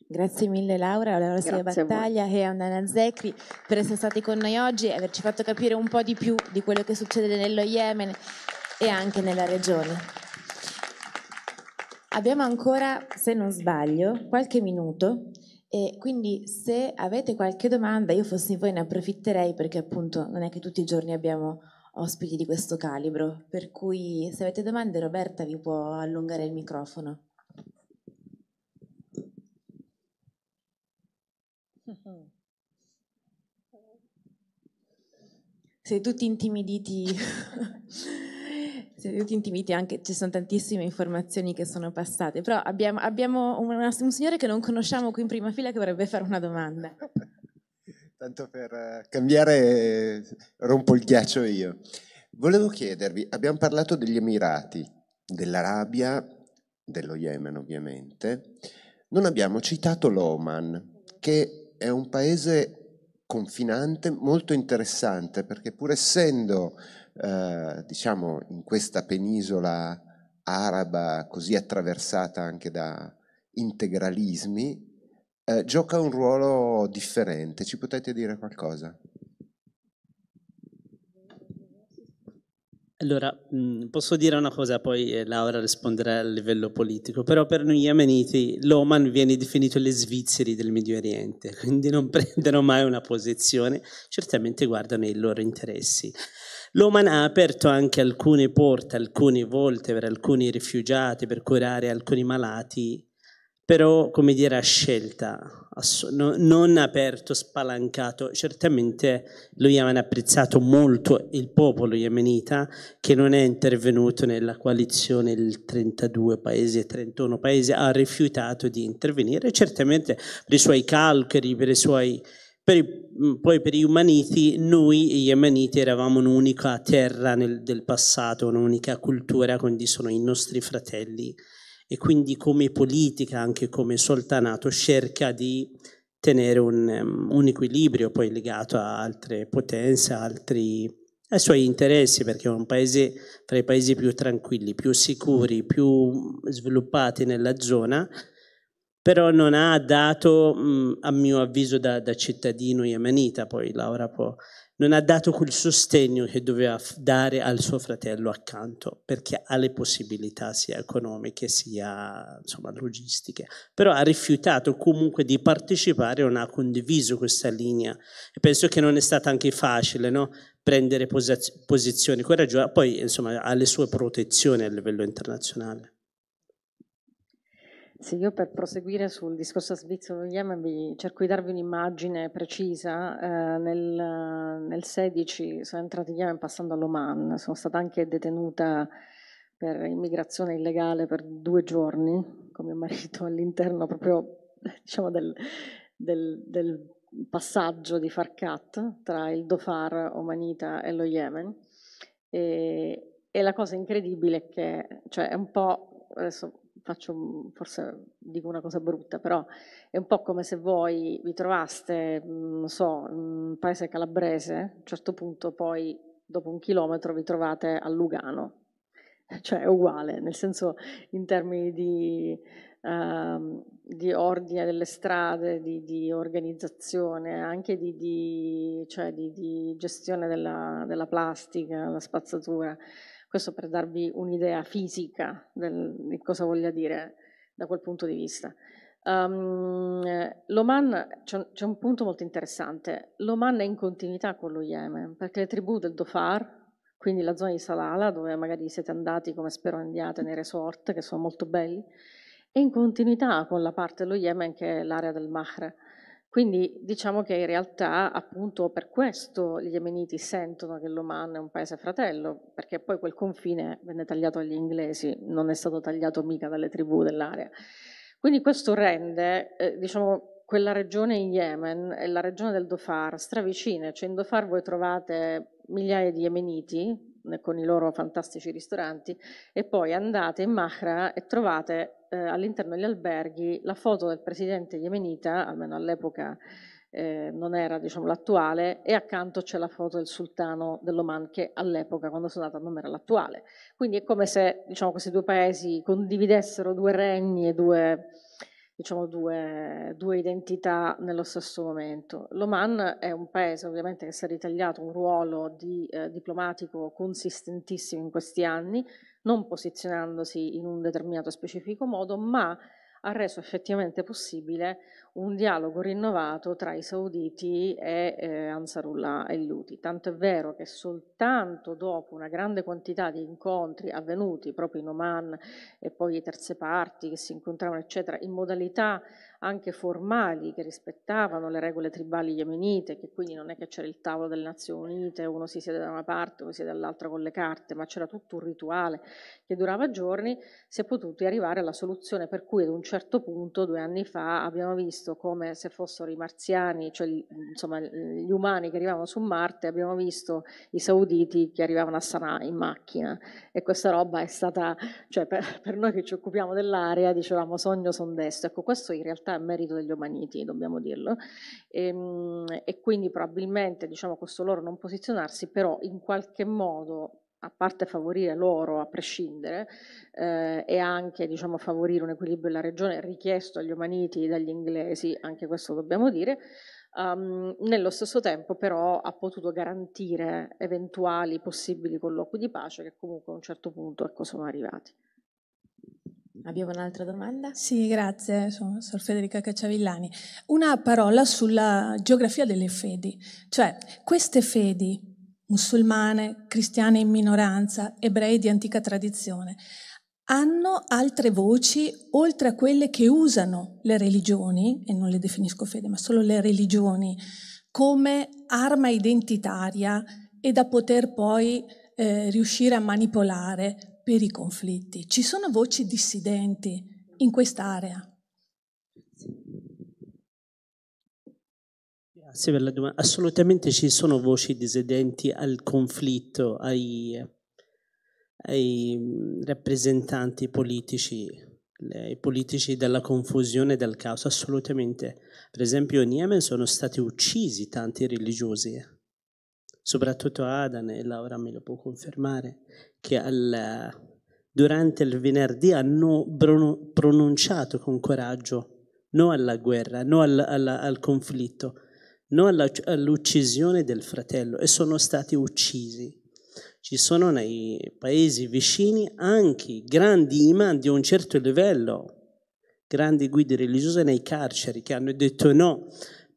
Grazie mille Laura, Laura Silvia Battaglia e Andana Zecri per essere stati con noi oggi e averci fatto capire un po' di più di quello che succede nello Yemen e anche nella regione. Abbiamo ancora, se non sbaglio, qualche minuto e quindi se avete qualche domanda, io fossi voi ne approfitterei perché appunto non è che tutti i giorni abbiamo ospiti di questo calibro, per cui se avete domande Roberta vi può allungare il microfono. Siete tutti intimiditi Seduti intimiti anche, ci sono tantissime informazioni che sono passate, però abbiamo, abbiamo una, un signore che non conosciamo qui in prima fila che vorrebbe fare una domanda. Tanto per eh, cambiare, rompo il ghiaccio io. Volevo chiedervi, abbiamo parlato degli Emirati, dell'Arabia, dello Yemen ovviamente, non abbiamo citato l'Oman, che è un paese confinante molto interessante perché pur essendo eh, diciamo, in questa penisola araba così attraversata anche da integralismi, eh, gioca un ruolo differente. Ci potete dire qualcosa? Allora, mm, posso dire una cosa, poi eh, Laura risponderà a livello politico, però per noi yemeniti l'Oman viene definito le Svizzeri del Medio Oriente, quindi non prendono mai una posizione, certamente guardano i loro interessi. L'Oman ha aperto anche alcune porte, alcune volte per alcuni rifugiati, per curare alcuni malati, però come dire a scelta, non aperto, spalancato. Certamente lo Yemen ha apprezzato molto il popolo yemenita che non è intervenuto nella coalizione del 32 paesi e 31 paesi, ha rifiutato di intervenire, certamente per i suoi calcoli, per i suoi... Per i, Mm, poi per gli umaniti, noi gli yemeniti eravamo un'unica terra nel, del passato, un'unica cultura, quindi sono i nostri fratelli. E quindi come politica, anche come sultanato, cerca di tenere un, ehm, un equilibrio poi legato a altre potenze, altri, ai suoi interessi, perché è un paese tra i paesi più tranquilli, più sicuri, più sviluppati nella zona, però non ha dato, mm, a mio avviso da, da cittadino yemenita, poi Laura può, non ha dato quel sostegno che doveva dare al suo fratello accanto, perché ha le possibilità sia economiche sia insomma, logistiche, però ha rifiutato comunque di partecipare, non ha condiviso questa linea e penso che non è stata anche facile no? prendere posizioni coraggiose, poi insomma, ha le sue protezioni a livello internazionale. Sì, io per proseguire sul discorso svizzero Yemen cerco di darvi un'immagine precisa. Eh, nel, nel, 16 sono entrata in Yemen passando all'Oman, sono stata anche detenuta per immigrazione illegale per due giorni con mio marito all'interno proprio diciamo, del, del, del passaggio di Farkat tra il Dofar Omanita e lo Yemen. E, e la cosa incredibile è che cioè, è un po' adesso faccio, forse dico una cosa brutta, però è un po' come se voi vi trovaste, non so, in un paese calabrese, a un certo punto poi dopo un chilometro vi trovate a Lugano, cioè è uguale, nel senso in termini di, uh, di ordine delle strade, di, di organizzazione, anche di, di cioè gestione della, della plastica, la spazzatura. Questo per darvi un'idea fisica del, di cosa voglia dire da quel punto di vista. Um, L'Oman, c'è un punto molto interessante, l'Oman è in continuità con lo Yemen, perché le tribù del Dhofar, quindi la zona di Salala, dove magari siete andati, come spero andiate, nei resort, che sono molto belli, è in continuità con la parte dello Yemen che è l'area del Mahre. Quindi diciamo che in realtà appunto per questo gli Yemeniti sentono che l'Oman è un paese fratello, perché poi quel confine venne tagliato agli inglesi, non è stato tagliato mica dalle tribù dell'area. Quindi questo rende, eh, diciamo, quella regione in Yemen e la regione del Dhofar stravicine, cioè in Dhofar voi trovate migliaia di Yemeniti, con i loro fantastici ristoranti e poi andate in Mahra e trovate eh, all'interno degli alberghi la foto del presidente yemenita, almeno all'epoca eh, non era diciamo, l'attuale, e accanto c'è la foto del sultano dell'Oman che all'epoca, quando sono andata, non era l'attuale. Quindi è come se diciamo, questi due paesi condividessero due regni e due diciamo, due, due, identità nello stesso momento. L'Oman è un paese ovviamente che si è ritagliato un ruolo di, eh, diplomatico consistentissimo in questi anni, non posizionandosi in un determinato specifico modo, ma ha reso effettivamente possibile un dialogo rinnovato tra i sauditi e eh, Ansarullah e Luti. Tanto è vero che soltanto dopo una grande quantità di incontri avvenuti proprio in Oman e poi le terze parti che si incontravano, eccetera, in modalità anche formali che rispettavano le regole tribali yemenite, che quindi non è che c'era il tavolo delle Nazioni Unite, uno si siede da una parte, uno si siede dall'altra con le carte, ma c'era tutto un rituale che durava giorni, si è potuti arrivare alla soluzione per cui ad un certo punto, due anni fa, abbiamo visto come se fossero i marziani, cioè insomma, gli umani che arrivavano su Marte, abbiamo visto i sauditi che arrivavano a Sanaa in macchina e questa roba è stata, cioè per, per noi che ci occupiamo dell'area, dicevamo sogno son destro, ecco questo in realtà è merito degli umaniti, dobbiamo dirlo, e, ehm, e quindi probabilmente diciamo, questo loro non posizionarsi però in qualche modo a parte favorire loro a prescindere eh, e anche diciamo, favorire un equilibrio della regione richiesto agli umaniti dagli inglesi, anche questo dobbiamo dire, um, nello stesso tempo però ha potuto garantire eventuali possibili colloqui di pace che comunque a un certo punto ecco, sono arrivati. Abbiamo un'altra domanda? Sì, grazie, sono Sor Federica Cacciavillani. Una parola sulla geografia delle fedi, cioè queste fedi musulmane, cristiane in minoranza, ebrei di antica tradizione, hanno altre voci oltre a quelle che usano le religioni, e non le definisco fede, ma solo le religioni, come arma identitaria e da poter poi eh, riuscire a manipolare per i conflitti. Ci sono voci dissidenti in quest'area. Grazie per la domanda. Assolutamente ci sono voci disidenti al conflitto, ai, ai rappresentanti politici, ai politici della confusione e del caos, assolutamente. Per esempio in Yemen sono stati uccisi tanti religiosi, soprattutto Adane, e Laura me lo può confermare, che al, durante il venerdì hanno pronunciato con coraggio no alla guerra, no al, al, al conflitto, no all'uccisione del fratello e sono stati uccisi. Ci sono nei paesi vicini anche grandi imam di un certo livello, grandi guide religiose nei carceri che hanno detto no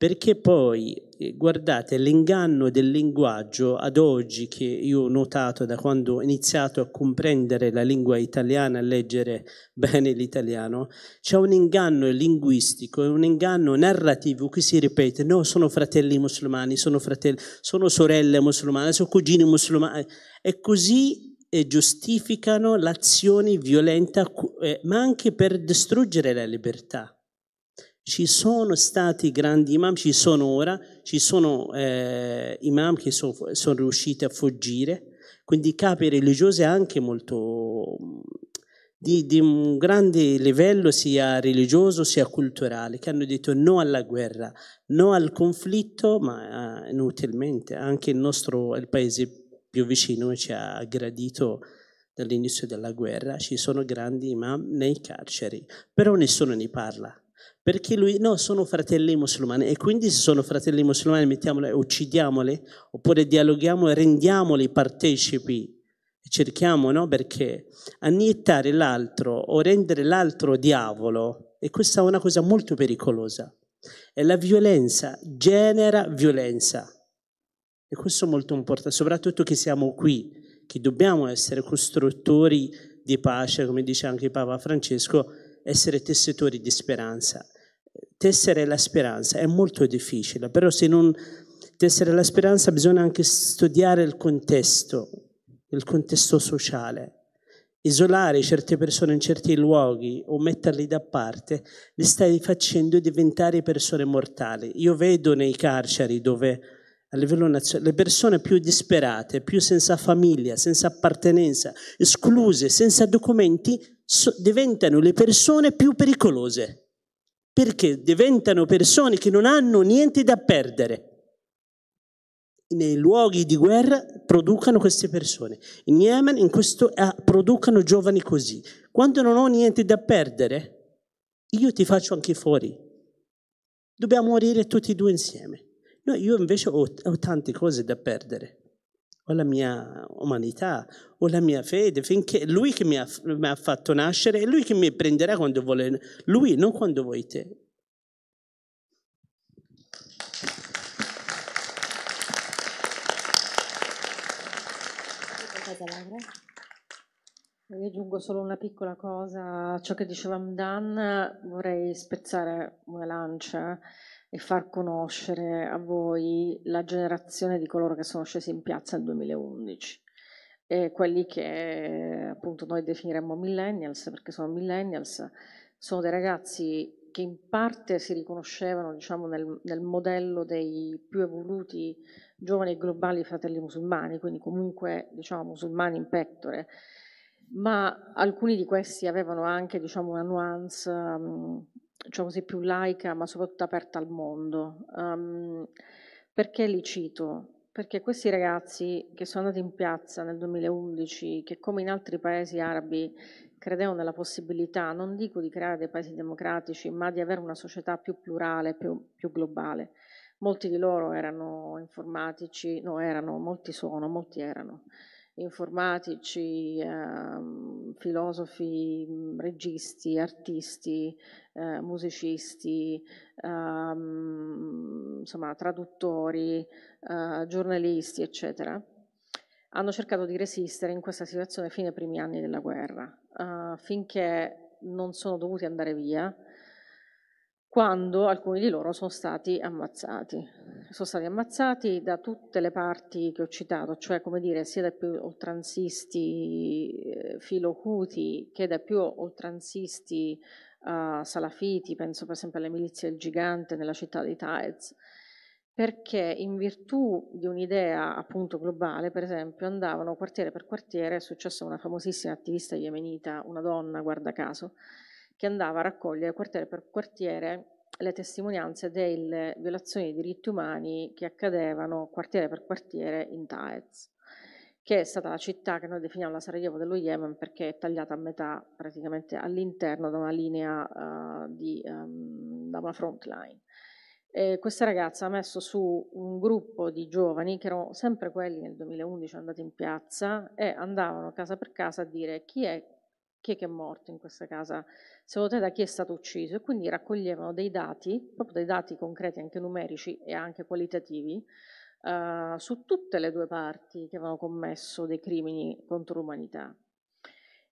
perché poi eh, guardate l'inganno del linguaggio ad oggi che io ho notato da quando ho iniziato a comprendere la lingua italiana, a leggere bene l'italiano, c'è un inganno linguistico, un inganno narrativo che si ripete, no sono fratelli musulmani, sono, fratelli, sono sorelle musulmane, sono cugini musulmani e così eh, giustificano l'azione violenta eh, ma anche per distruggere la libertà. Ci sono stati grandi imam, ci sono ora, ci sono eh, imam che so, sono riusciti a fuggire, quindi capi religiosi anche molto di, di, un grande livello sia religioso sia culturale, che hanno detto no alla guerra, no al conflitto, ma eh, inutilmente. Anche il nostro il paese più vicino ci ha aggradito dall'inizio della guerra, ci sono grandi imam nei carceri, però nessuno ne parla. Perché lui, no, sono fratelli musulmani e quindi se sono fratelli musulmani mettiamoli e uccidiamoli oppure dialoghiamo e rendiamoli partecipi. Cerchiamo no? perché annientare l'altro o rendere l'altro diavolo, e questa è una cosa molto pericolosa. E la violenza genera violenza. E questo è molto importante, soprattutto che siamo qui, che dobbiamo essere costruttori di pace, come dice anche Papa Francesco, essere tessitori di speranza tessere la speranza è molto difficile, però se non tessere la speranza bisogna anche studiare il contesto, il contesto sociale. Isolare certe persone in certi luoghi o metterli da parte li stai facendo diventare persone mortali. Io vedo nei carceri dove a livello nazionale le persone più disperate, più senza famiglia, senza appartenenza, escluse, senza documenti, so, diventano le persone più pericolose perché diventano persone che non hanno niente da perdere. Nei luoghi di guerra producano queste persone. In Yemen in questo, eh, producono giovani così. Quando non ho niente da perdere, io ti faccio anche fuori. Dobbiamo morire tutti e due insieme. No, io invece ho, ho tante cose da perdere o la mia umanità o la mia fede, finché lui che mi ha, mi ha fatto nascere è lui che mi prenderà quando vuole lui, non quando vuoi te. Io aggiungo solo una piccola cosa a ciò che diceva Mdan, vorrei spezzare una lancia e far conoscere a voi la generazione di coloro che sono scesi in piazza nel 2011 e quelli che appunto noi definiremmo millennials, perché sono millennials, sono dei ragazzi che in parte si riconoscevano diciamo, nel, nel modello dei più evoluti giovani globali fratelli musulmani, quindi comunque diciamo, musulmani in pettore, ma alcuni di questi avevano anche diciamo, una nuance um, diciamo così, più laica, ma soprattutto aperta al mondo. Um, perché li cito? Perché questi ragazzi che sono andati in piazza nel 2011, che come in altri paesi arabi credevano nella possibilità, non dico di creare dei paesi democratici, ma di avere una società più plurale, più, più globale. Molti di loro erano informatici, no, erano, molti sono, molti erano informatici, eh, filosofi, registi, artisti, eh, musicisti, ehm, insomma, traduttori, eh, giornalisti, eccetera, hanno cercato di resistere in questa situazione fino ai primi anni della guerra, eh, finché non sono dovuti andare via quando alcuni di loro sono stati ammazzati. Sono stati ammazzati da tutte le parti che ho citato, cioè come dire, sia dai più oltranzisti eh, filocuti che dai più oltranzisti uh, salafiti, penso per esempio alle milizie del gigante nella città di Taez, perché in virtù di un'idea appunto globale, per esempio, andavano quartiere per quartiere, è successo a una famosissima attivista yemenita, una donna, guarda caso, che andava a raccogliere quartiere per quartiere le testimonianze delle violazioni dei diritti umani che accadevano quartiere per quartiere in Taez, che è stata la città che noi definiamo la Sarajevo dello Yemen perché è tagliata a metà praticamente all'interno da una linea, uh, di, um, da una front line. E questa ragazza ha messo su un gruppo di giovani che erano sempre quelli nel 2011 andati in piazza e andavano casa per casa a dire chi è chi è che è morto in questa casa, secondo te da chi è stato ucciso e quindi raccoglievano dei dati, proprio dei dati concreti anche numerici e anche qualitativi, eh, su tutte le due parti che avevano commesso dei crimini contro l'umanità.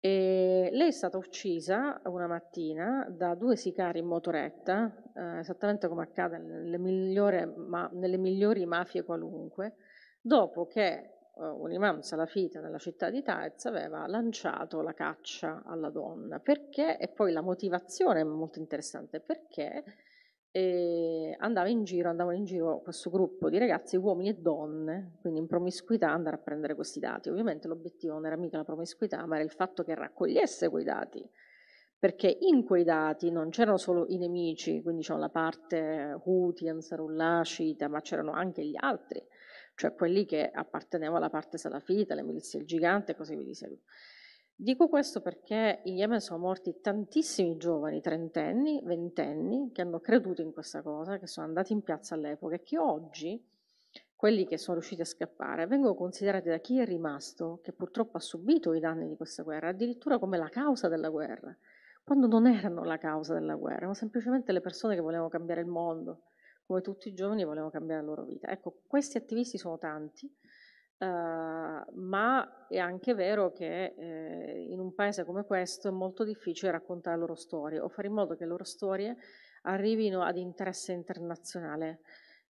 E lei è stata uccisa una mattina da due sicari in motoretta, eh, esattamente come accade nelle, ma, nelle migliori mafie qualunque, dopo che eh, un imam salafita nella città di Taiz aveva lanciato la caccia alla donna perché, e poi la motivazione è molto interessante perché eh, andava in giro, andavano in giro questo gruppo di ragazzi, uomini e donne, quindi in promiscuità andare a prendere questi dati. Ovviamente l'obiettivo non era mica la promiscuità, ma era il fatto che raccogliesse quei dati, perché in quei dati non c'erano solo i nemici, quindi c'era la parte Houthi, Ansarullah, Shita, ma c'erano anche gli altri cioè quelli che appartenevano alla parte salafita, le milizie del gigante e così via di seguito. Dico questo perché in Yemen sono morti tantissimi giovani, trentenni, ventenni, che hanno creduto in questa cosa, che sono andati in piazza all'epoca e che oggi, quelli che sono riusciti a scappare, vengono considerati da chi è rimasto, che purtroppo ha subito i danni di questa guerra, addirittura come la causa della guerra, quando non erano la causa della guerra, ma semplicemente le persone che volevano cambiare il mondo, come tutti i giovani volevano cambiare la loro vita. Ecco, questi attivisti sono tanti, eh, ma è anche vero che eh, in un paese come questo è molto difficile raccontare le loro storie o fare in modo che le loro storie arrivino ad interesse internazionale.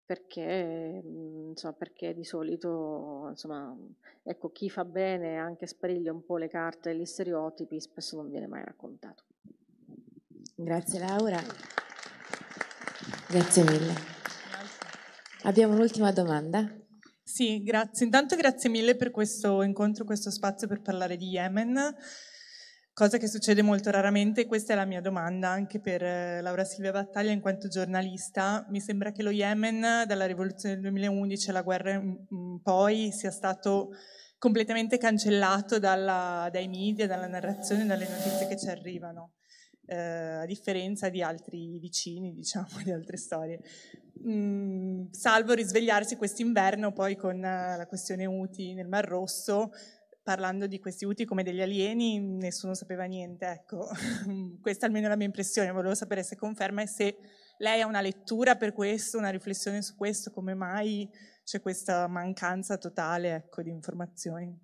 Perché, mm, insomma, perché, di solito insomma, ecco, chi fa bene anche spariglia un po' le carte e gli stereotipi spesso non viene mai raccontato. Grazie Laura. Grazie mille. Abbiamo un'ultima domanda. Sì, grazie. Intanto grazie mille per questo incontro, questo spazio per parlare di Yemen, cosa che succede molto raramente. Questa è la mia domanda anche per eh, Laura Silvia Battaglia in quanto giornalista. Mi sembra che lo Yemen, dalla rivoluzione del 2011 e la guerra in poi, sia stato completamente cancellato dalla, dai media, dalla narrazione, dalle notizie che ci arrivano eh, a differenza di altri vicini, diciamo, di altre storie. Mm, salvo risvegliarsi quest'inverno poi con eh, la questione UTI nel Mar Rosso, parlando di questi UTI come degli alieni, nessuno sapeva niente, ecco. Questa almeno è la mia impressione, volevo sapere se conferma e se lei ha una lettura per questo, una riflessione su questo, come mai c'è questa mancanza totale ecco, di informazioni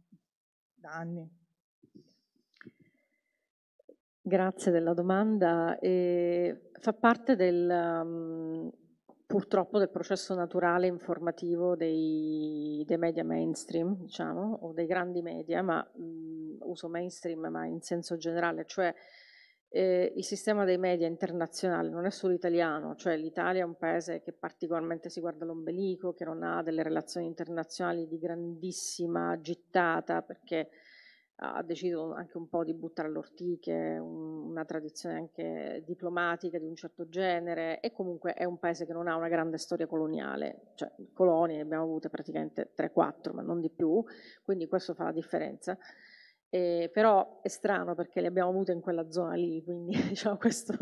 da anni. Grazie della domanda. E fa parte del, um, purtroppo del processo naturale informativo dei, dei, media mainstream, diciamo, o dei grandi media, ma mh, mm, uso mainstream ma in senso generale, cioè eh, il sistema dei media internazionale non è solo italiano, cioè l'Italia è un paese che particolarmente si guarda l'ombelico, che non ha delle relazioni internazionali di grandissima gittata perché ha deciso anche un po' di buttare all'ortiche un, una tradizione anche diplomatica di un certo genere e comunque è un paese che non ha una grande storia coloniale, cioè colonie ne abbiamo avute praticamente 3-4 ma non di più, quindi questo fa la differenza. Eh, però è strano perché le abbiamo avute in quella zona lì, quindi diciamo, questo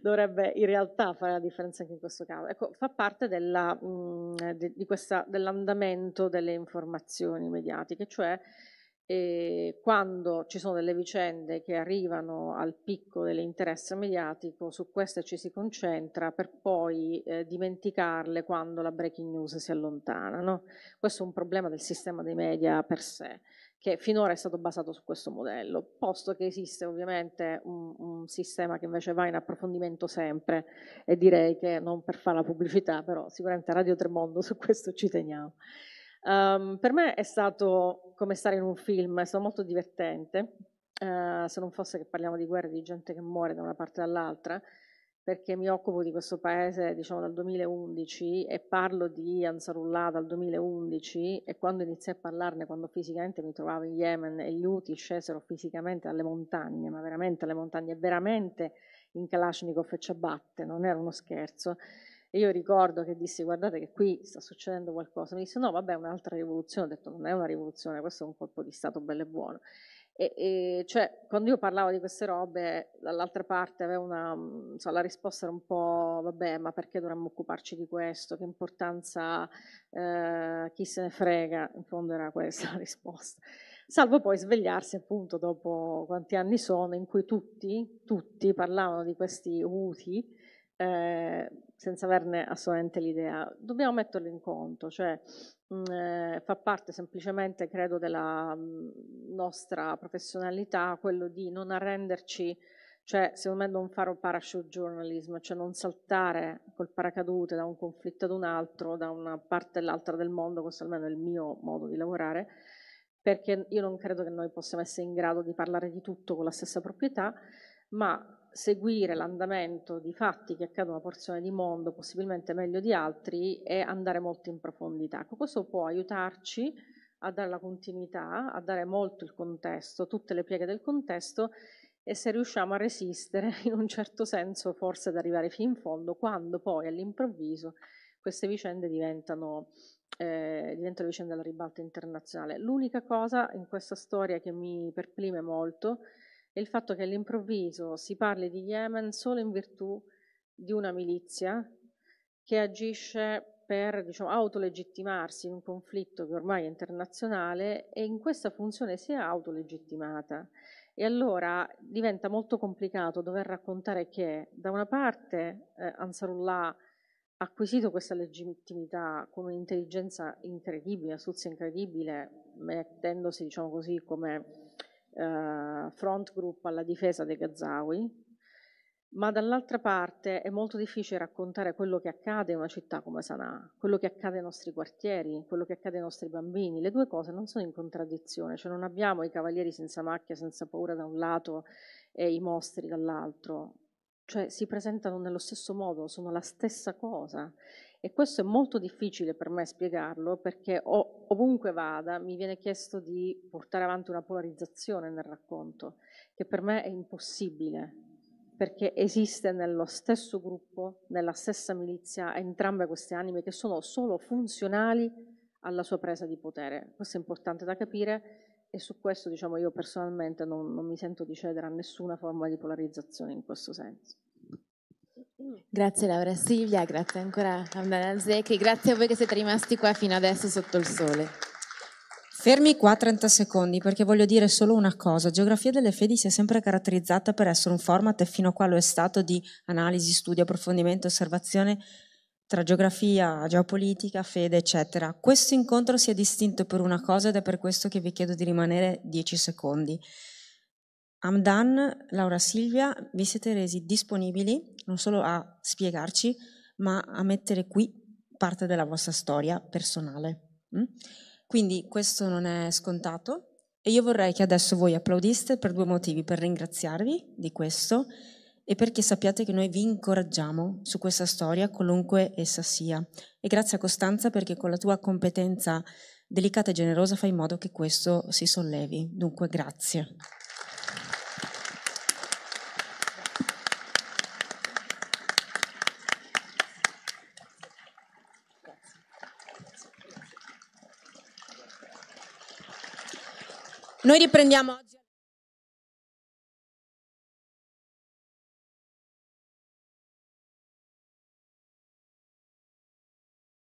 dovrebbe in realtà fare la differenza anche in questo caso. Ecco, fa parte della, mh, mm, de, questa, dell'andamento delle informazioni mediatiche, cioè e quando ci sono delle vicende che arrivano al picco dell'interesse mediatico, su queste ci si concentra per poi eh, dimenticarle quando la breaking news si allontana. No? Questo è un problema del sistema dei media per sé, che finora è stato basato su questo modello, posto che esiste ovviamente un, un sistema che invece va in approfondimento sempre e direi che non per fare la pubblicità, però sicuramente Radio Tremondo su questo ci teniamo. Um, per me è stato come stare in un film, è stato molto divertente, eh, se non fosse che parliamo di guerre, di gente che muore da una parte e dall'altra, perché mi occupo di questo paese diciamo dal 2011 e parlo di Ansarullah dal 2011 e quando iniziai a parlarne, quando fisicamente mi trovavo in Yemen e gli Houthi scesero fisicamente dalle montagne, ma veramente alle montagne, veramente in Kalashnikov e ciabatte, non era uno scherzo, e io ricordo che dissi guardate che qui sta succedendo qualcosa. Mi disse no vabbè un'altra rivoluzione, ho detto non è una rivoluzione, questo è un colpo di Stato bello e buono. E, e, cioè, quando io parlavo di queste robe, dall'altra parte aveva una, mm, so, la risposta era un po', vabbè, ma perché dovremmo occuparci di questo? Che importanza, eh, chi se ne frega? In fondo era questa la risposta. Salvo poi svegliarsi appunto dopo quanti anni sono in cui tutti, tutti parlavano di questi uti, eh, senza averne assolutamente l'idea. Dobbiamo metterlo in conto, cioè mh, mm, eh, fa parte semplicemente, credo, della mh, mm, nostra professionalità quello di non arrenderci, cioè secondo me non fare un parachute journalism, cioè non saltare col paracadute da un conflitto ad un altro, da una parte all'altra del mondo, questo almeno è il mio modo di lavorare, perché io non credo che noi possiamo essere in grado di parlare di tutto con la stessa proprietà, ma seguire l'andamento di fatti che accadono a porzione di mondo, possibilmente meglio di altri, e andare molto in profondità. Ecco, questo può aiutarci a dare la continuità, a dare molto il contesto, tutte le pieghe del contesto e se riusciamo a resistere in un certo senso forse ad arrivare fino in fondo quando poi all'improvviso queste vicende diventano, eh, diventano vicende alla ribalta internazionale. L'unica cosa in questa storia che mi perplime molto è e il fatto che all'improvviso si parli di Yemen solo in virtù di una milizia che agisce per diciamo, autolegittimarsi in un conflitto che ormai è internazionale e in questa funzione si è autolegittimata. E allora diventa molto complicato dover raccontare che da una parte eh, Ansarullah ha acquisito questa legittimità con un'intelligenza incredibile, astuzia incredibile, mettendosi diciamo così come eh, front group alla difesa dei Gazawi, ma dall'altra parte è molto difficile raccontare quello che accade in una città come Sana'a, quello che accade ai nostri quartieri, quello che accade ai nostri bambini. Le due cose non sono in contraddizione, cioè non abbiamo i cavalieri senza macchia, senza paura da un lato e i mostri dall'altro, cioè si presentano nello stesso modo, sono la stessa cosa e questo è molto difficile per me spiegarlo perché ov ovunque vada mi viene chiesto di portare avanti una polarizzazione nel racconto, che per me è impossibile perché esiste nello stesso gruppo, nella stessa milizia, entrambe queste anime che sono solo funzionali alla sua presa di potere. Questo è importante da capire e su questo diciamo, io personalmente non, non mi sento di cedere a nessuna forma di polarizzazione in questo senso. Grazie Laura Silvia, grazie ancora a Andrea Zecchi, grazie a voi che siete rimasti qua fino adesso sotto il sole. Fermi qua 30 secondi perché voglio dire solo una cosa. Geografia delle fedi si è sempre caratterizzata per essere un format e fino a qua lo è stato di analisi, studio, approfondimento, osservazione tra geografia, geopolitica, fede, eccetera. Questo incontro si è distinto per una cosa ed è per questo che vi chiedo di rimanere 10 secondi. Amdan, Laura Silvia, vi siete resi disponibili non solo a spiegarci, ma a mettere qui parte della vostra storia personale. Mm? Quindi questo non è scontato e io vorrei che adesso voi applaudiste per due motivi, per ringraziarvi di questo e perché sappiate che noi vi incoraggiamo su questa storia, qualunque essa sia. E grazie a Costanza perché con la tua competenza delicata e generosa fai in modo che questo si sollevi. Dunque grazie. Noi riprendiamo oggi.